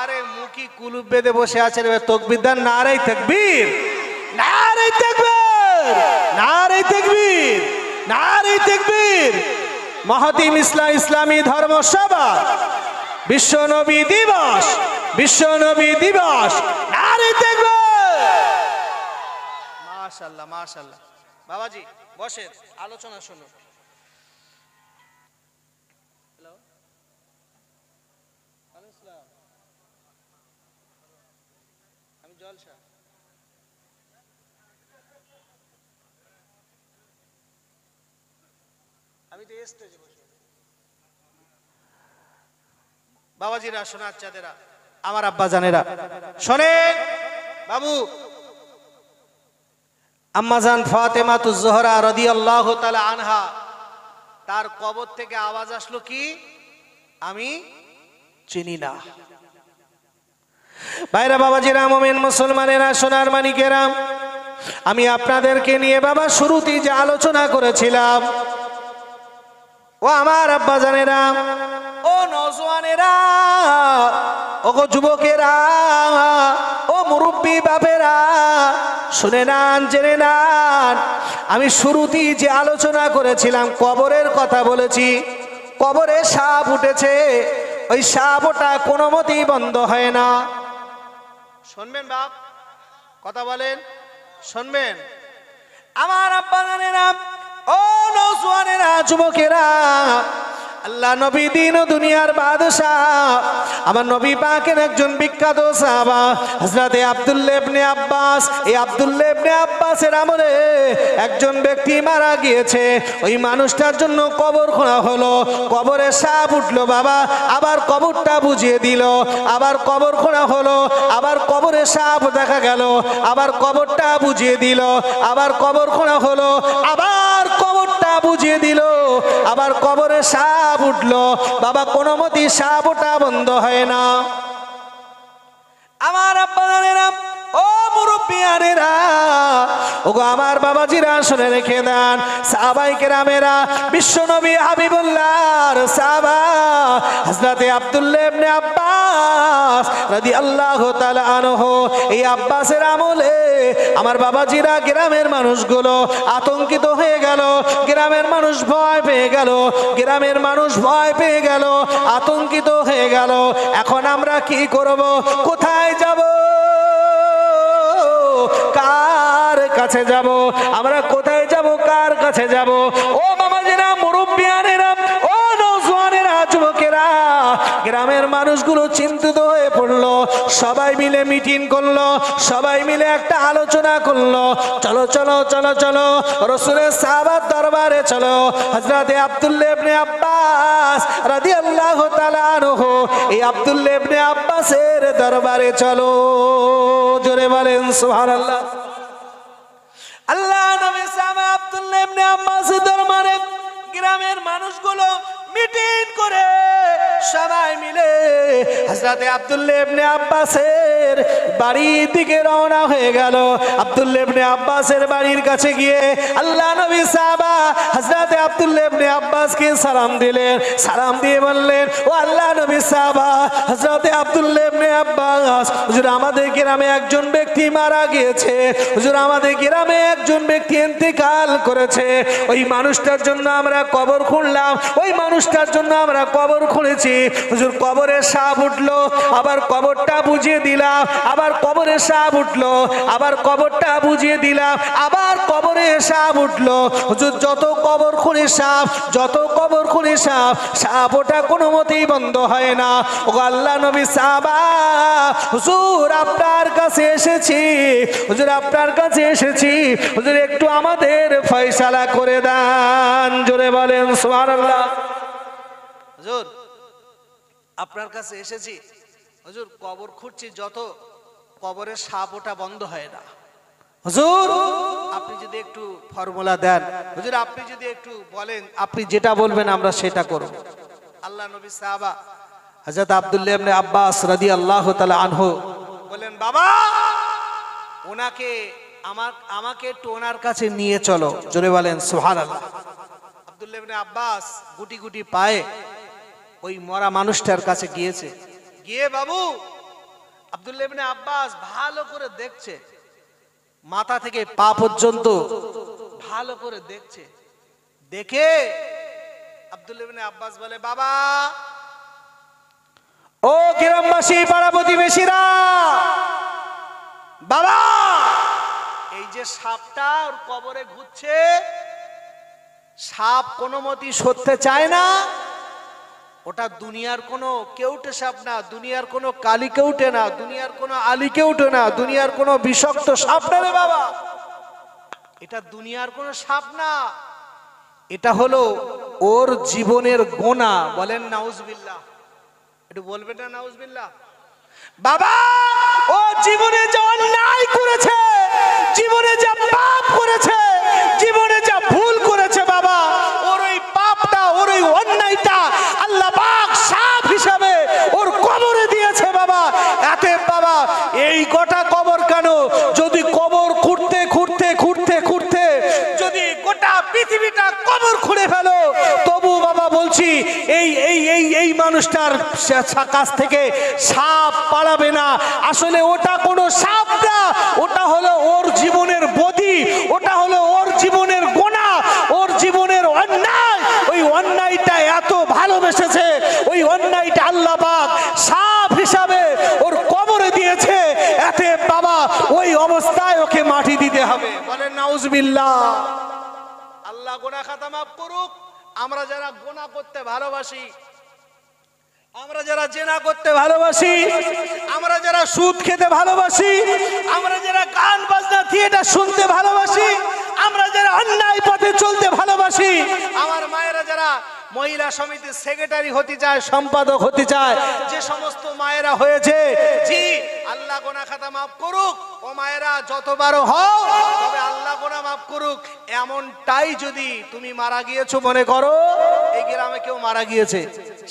আরে মুখি কুলুপ বেঁধে বসে আছেন এবার তকবির দেন নারাই তকবীর নারাই তকবীর নারাই তকবীর নারাই তকবীর মহাতিম ইসলাম ইসলামী ধর্ম সভা বিশ্ব নবী দিবস বিশ্ব নবী দিবস নারাই তকবীর মাশাআল্লাহ মাশাআল্লাহ বাবাজি বসেন আলোচনা শুনুন বাবাজিরা সোনার চাঁদেরা আমার আব্বা জানেরা শোনে বাবু আম্মাজান ফাতেমা জোহরা রদি আল্লাহ তালা আনহা তার কবর থেকে আওয়াজ আসলো কি আমি চিনি না ভাইরা বাবাজিরা মোমেন মুসলমানেরা সোনার মানিকেরাম আমি আপনাদেরকে নিয়ে বাবা শুরুতেই যে আলোচনা করেছিলাম ও আমার আব্বা জানেরাম ও নজওয়ানেরা ও যুবকেরা ও মুরব্বী বাপেরা শুনে নান জেনে নান আমি শুরুতেই যে আলোচনা করেছিলাম কবরের কথা বলেছি কবরে সাপ উঠেছে ওই সাপ ওটা কোনো মতেই বন্ধ হয় না শুনবেন বাপ কথা বলেন শুনবেন আমার আব্বা নানেরা ও নজওয়ানেরা যুবকেরা আল্লাহ নবী দিন ও দুনিয়ার বাদশাহ আমার নবী পাকের একজন বিখ্যাত সাহাবা হজরতে আব্দুল্লেবনে আব্বাস এই আবদুল্লেবনে আব্বাসের আমলে একজন ব্যক্তি মারা গিয়েছে ওই মানুষটার জন্য কবর খোঁড়া হলো কবরে সাপ উঠলো বাবা আবার কবরটা বুঝিয়ে দিল আবার কবর খোঁড়া হলো আবার কবরে সাপ দেখা গেল আবার কবরটা বুঝিয়ে দিল আবার কবর খোঁড়া হলো আবার কবরটা বুঝিয়ে দিল আবার কবরে সাপ সাপ উঠলো বাবা কোনো মতি সাপ ওটা বন্ধ হয় না আমার আব্বা জানেরাম ও মুরব্বিয়ানেরা ওগো আমার বাবাজিরা শুনে রেখে দেন সাবাই কেরামেরা বিশ্বনবী হাবিবুল্লাহর সাহাবা হযরতে আব্দুল্লাহ ইবনে আব্বাস রাদিয়াল্লাহু তাআলা আনহু এই আব্বাসের আমলে আমার বাবাজিরা গ্রামের মানুষগুলো আতঙ্কিত হয়ে গেল গ্রামের মানুষ ভয় পেয়ে গেল গ্রামের মানুষ ভয় পেয়ে গেল আতঙ্কিত হয়ে গেল এখন আমরা কি করব কোথায় যাব কাছে যাব আমরা কোথায় যাব কার কাছে যাব ও মামাজিরা মুরব্বিয়ানেরা ও নৌজওয়ানেরা যুবকেরা গ্রামের মানুষগুলো চিন্তিত হয়ে পড়লো সবাই মিলে মিটিং করলো সবাই মিলে একটা আলোচনা করলো চলো চলো চলো চলো রসুলের সাহাবার দরবারে চলো হজরতে আবদুল্লেবনে আব্বাস রাদি আল্লাহ তালানহ এই আবদুল্লেবনে আব্বাসের দরবারে চলো জোরে বলেন সুহান আল্লাহ আল্লাহ নামে সামা আব্দুল নেমনে আব্বাস দরবারে গ্রামের মানুষগুলো মিটিং করে সবাই মিলে হাজরাতে আবদুল্লেবনে আব্বাসের বাড়ির দিকে রওনা হয়ে গেল আবদুল্লেবনে আব্বাসের বাড়ির কাছে গিয়ে আল্লাহ নবী সাহাবা হাজরাতে আবদুল্লেবনে আব্বাসকে সালাম দিলেন সালাম দিয়ে বললেন ও আল্লাহ নবী সাহাবা হাজরাতে আবদুল্লেবনে আব্বাস হুজুর আমাদের গ্রামে একজন ব্যক্তি মারা গিয়েছে হুজুর আমাদের গ্রামে একজন ব্যক্তি ইন্তেকাল করেছে ওই মানুষটার জন্য আমরা কবর খুললাম ওই মানুষ মানুষটার জন্য আমরা কবর খুলেছি হুজুর কবরে সাপ উঠলো আবার কবরটা বুঝিয়ে দিলাম আবার কবরে সাপ উঠলো আবার কবরটা বুঝিয়ে দিলাম আবার কবরে সাপ উঠলো হুজুর যত কবর খুলি সাপ যত কবর খুলি সাপ সাপ ওটা কোনো মতেই বন্ধ হয় না ও আল্লাহ নবী সাবা হুজুর আপনার কাছে এসেছি হুজুর আপনার কাছে এসেছি হুজুর একটু আমাদের ফয়সালা করে দান জোরে বলেন সোহান আল্লাহ হজুর আপনার কাছে এসেছি হজুর কবর খুঁজছি যত কবরের সাপ ওটা বন্ধ হয় না হজুর আপনি যদি একটু ফর্মুলা দেন হজুর আপনি যদি একটু বলেন আপনি যেটা বলবেন আমরা সেটা করব আল্লাহ নবী সাহাবা হজরত আব্দুল্লাহ ইবনে আব্বাস রাদিয়াল্লাহু তাআলা আনহু বলেন বাবা ওনাকে আমার আমাকে একটু ওনার কাছে নিয়ে চলো জোরে বলেন সুবহানাল্লাহ আব্দুল্লাহ ইবনে আব্বাস গুটি গুটি পায়ে ওই মরা মানুষটার কাছে গিয়েছে গিয়ে বাবু আবদুল্লাহ আব্বাস ভালো করে দেখছে মাথা থেকে পা পর্যন্ত ভালো করে দেখছে দেখে আব্দুল আব্বাস বলে বাবা ও গ্রামবাসী পাড়া প্রতিবেশীরা বাবা এই যে সাপটা ওর কবরে ঘুরছে সাপ কোনো মতি সরতে চায় না ওটা দুনিয়ার কোনো কেউটে সাপ না দুনিয়ার কোনো কালিকে উঠে না দুনিয়ার কোনো আলিকে উঠে না দুনিয়ার কোনো বিষক্ত সাপ না রে বাবা এটা দুনিয়ার কোনো সাপ না এটা হলো ওর জীবনের গোনা বলেন নাউজবিল্লা একটু বলবে না নাউজবিল্লা বাবা ও জীবনে যা অন্যায় করেছে জীবনে যা পাপ করেছে জীবনে ফেলো তবু বাবা বলছি এই এই এই এই মানুষটার কাছ থেকে সাপ পালাবে না আসলে ওটা কোনো সাপ না ওটা হলো ওর জীবনের বদি ওটা হলো ওর জীবনের গোনা ওর জীবনের অন্যায় ওই অন্যায়টা এত ভালোবেসেছে ওই অন্যায়টা আল্লাহ পাক সাপ হিসাবে ওর কবরে দিয়েছে এতে বাবা ওই অবস্থায় ওকে মাটি দিতে হবে বলেন নাউজবিল্লা গোনা খাতা মাফ করুক আমরা যারা গোনা করতে ভালোবাসি আমরা যারা জেনা করতে ভালোবাসি আমরা যারা সুদ খেতে ভালোবাসি আমরা যারা গান বাজনা থিয়েটার শুনতে ভালোবাসি আমরা যারা অন্যায় পথে চলতে ভালোবাসি আমার মায়েরা যারা মহিলা সমিতির সেক্রেটারি হতে চায় সম্পাদক হতে চায় যে সমস্ত মায়েরা হয়েছে জি আল্লাহ গোনা খাতা মাফ করুক ও মায়েরা যতবারও হও তবে আল্লাহ গোনা মাফ করুক এমনটাই যদি তুমি মারা গিয়েছো মনে করো এই গ্রামে কেউ মারা গিয়েছে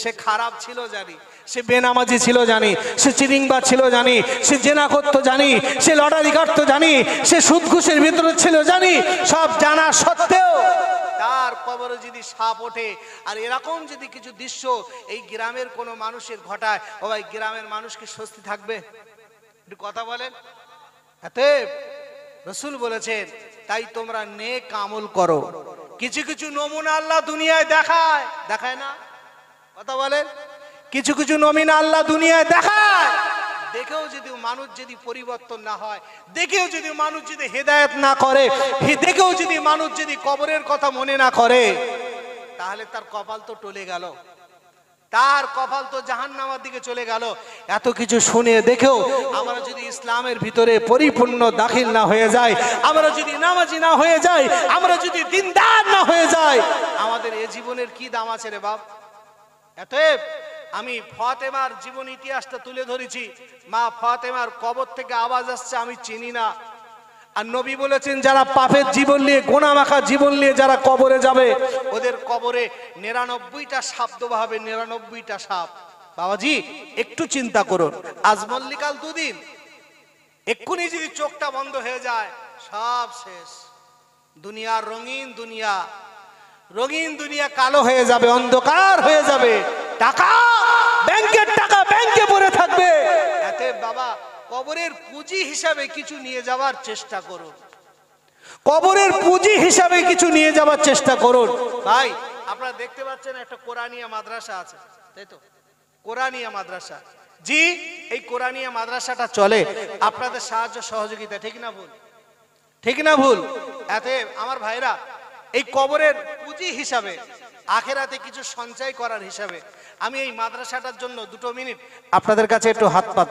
সে খারাপ ছিল জানি সে বেনামাজি ছিল জানি সে চিরিংবা ছিল জানি সে জেনা করতো জানি সে লটারি কাটতো জানি সে সুদঘুষের ভিতরে ছিল জানি সব জানা সত্ত্বেও তার কবরে যদি সাপ ওঠে আর এরকম যদি কিছু দৃশ্য এই গ্রামের কোনো মানুষের ঘটায় ওভাই গ্রামের গ্রামের মানুষকে স্বস্তি থাকবে একটু কথা বলেন এতে রসুল বলেছেন তাই তোমরা নে কামল করো কিছু কিছু নমুনা আল্লাহ দুনিয়ায় দেখায় দেখায় না কথা বলেন কিছু কিছু নমিনা আল্লাহ দুনিয়ায় দেখায় দেখেও যদি মানুষ যদি পরিবর্তন না হয় দেখেও যদি মানুষ যদি হেদায়ত না করে দেখেও যদি মানুষ যদি কবরের কথা মনে না করে তাহলে তার কপাল তো টলে গেল তার কপাল তো জাহান নামার দিকে চলে গেল এত কিছু শুনে দেখেও আমরা যদি ইসলামের ভিতরে পরিপূর্ণ দাখিল না হয়ে যায় আমরা যদি নামাজি না হয়ে যাই আমরা যদি দিনদার না হয়ে যাই আমাদের এ জীবনের কি দাম আছে রে বাপ এত আমি ফতেমার জীবন ইতিহাসটা তুলে ধরেছি মা ফতেমার কবর থেকে আওয়াজ আসছে আমি চিনি না আর নবী বলেছেন যারা পাপের জীবন নিয়ে মাখা জীবন নিয়ে যারা কবরে যাবে ওদের কবরে নিরানব্বইটা সাপ দেবো হবে নিরানব্বইটা সাপ বাবাজি একটু চিন্তা করুন আজ মল্লিকাল দুদিন এক্ষুনি যদি চোখটা বন্ধ হয়ে যায় সব শেষ দুনিয়ার রঙিন দুনিয়া রঙিন দুনিয়া কালো হয়ে যাবে অন্ধকার হয়ে যাবে টাকা ব্যাংকের টাকা ব্যাংকে পড়ে থাকবে এতে বাবা কবরের পুঁজি হিসাবে কিছু নিয়ে যাওয়ার চেষ্টা করুন কবরের পুঁজি হিসাবে কিছু নিয়ে যাওয়ার চেষ্টা করুন ভাই আপনারা দেখতে পাচ্ছেন একটা কোরআনিয়া মাদ্রাসা আছে তাই তো কোরআনিয়া মাদ্রাসা জি এই কোরআনিয়া মাদ্রাসাটা চলে আপনাদের সাহায্য সহযোগিতা ঠিক না ভুল ঠিক না ভুল এতে আমার ভাইরা এই কবরের পুঁজি হিসাবে আখেরাতে কিছু সঞ্চয় করার হিসাবে আমি এই মাদ্রাসাটার জন্য দুটো মিনিট আপনাদের কাছে একটু হাত পাত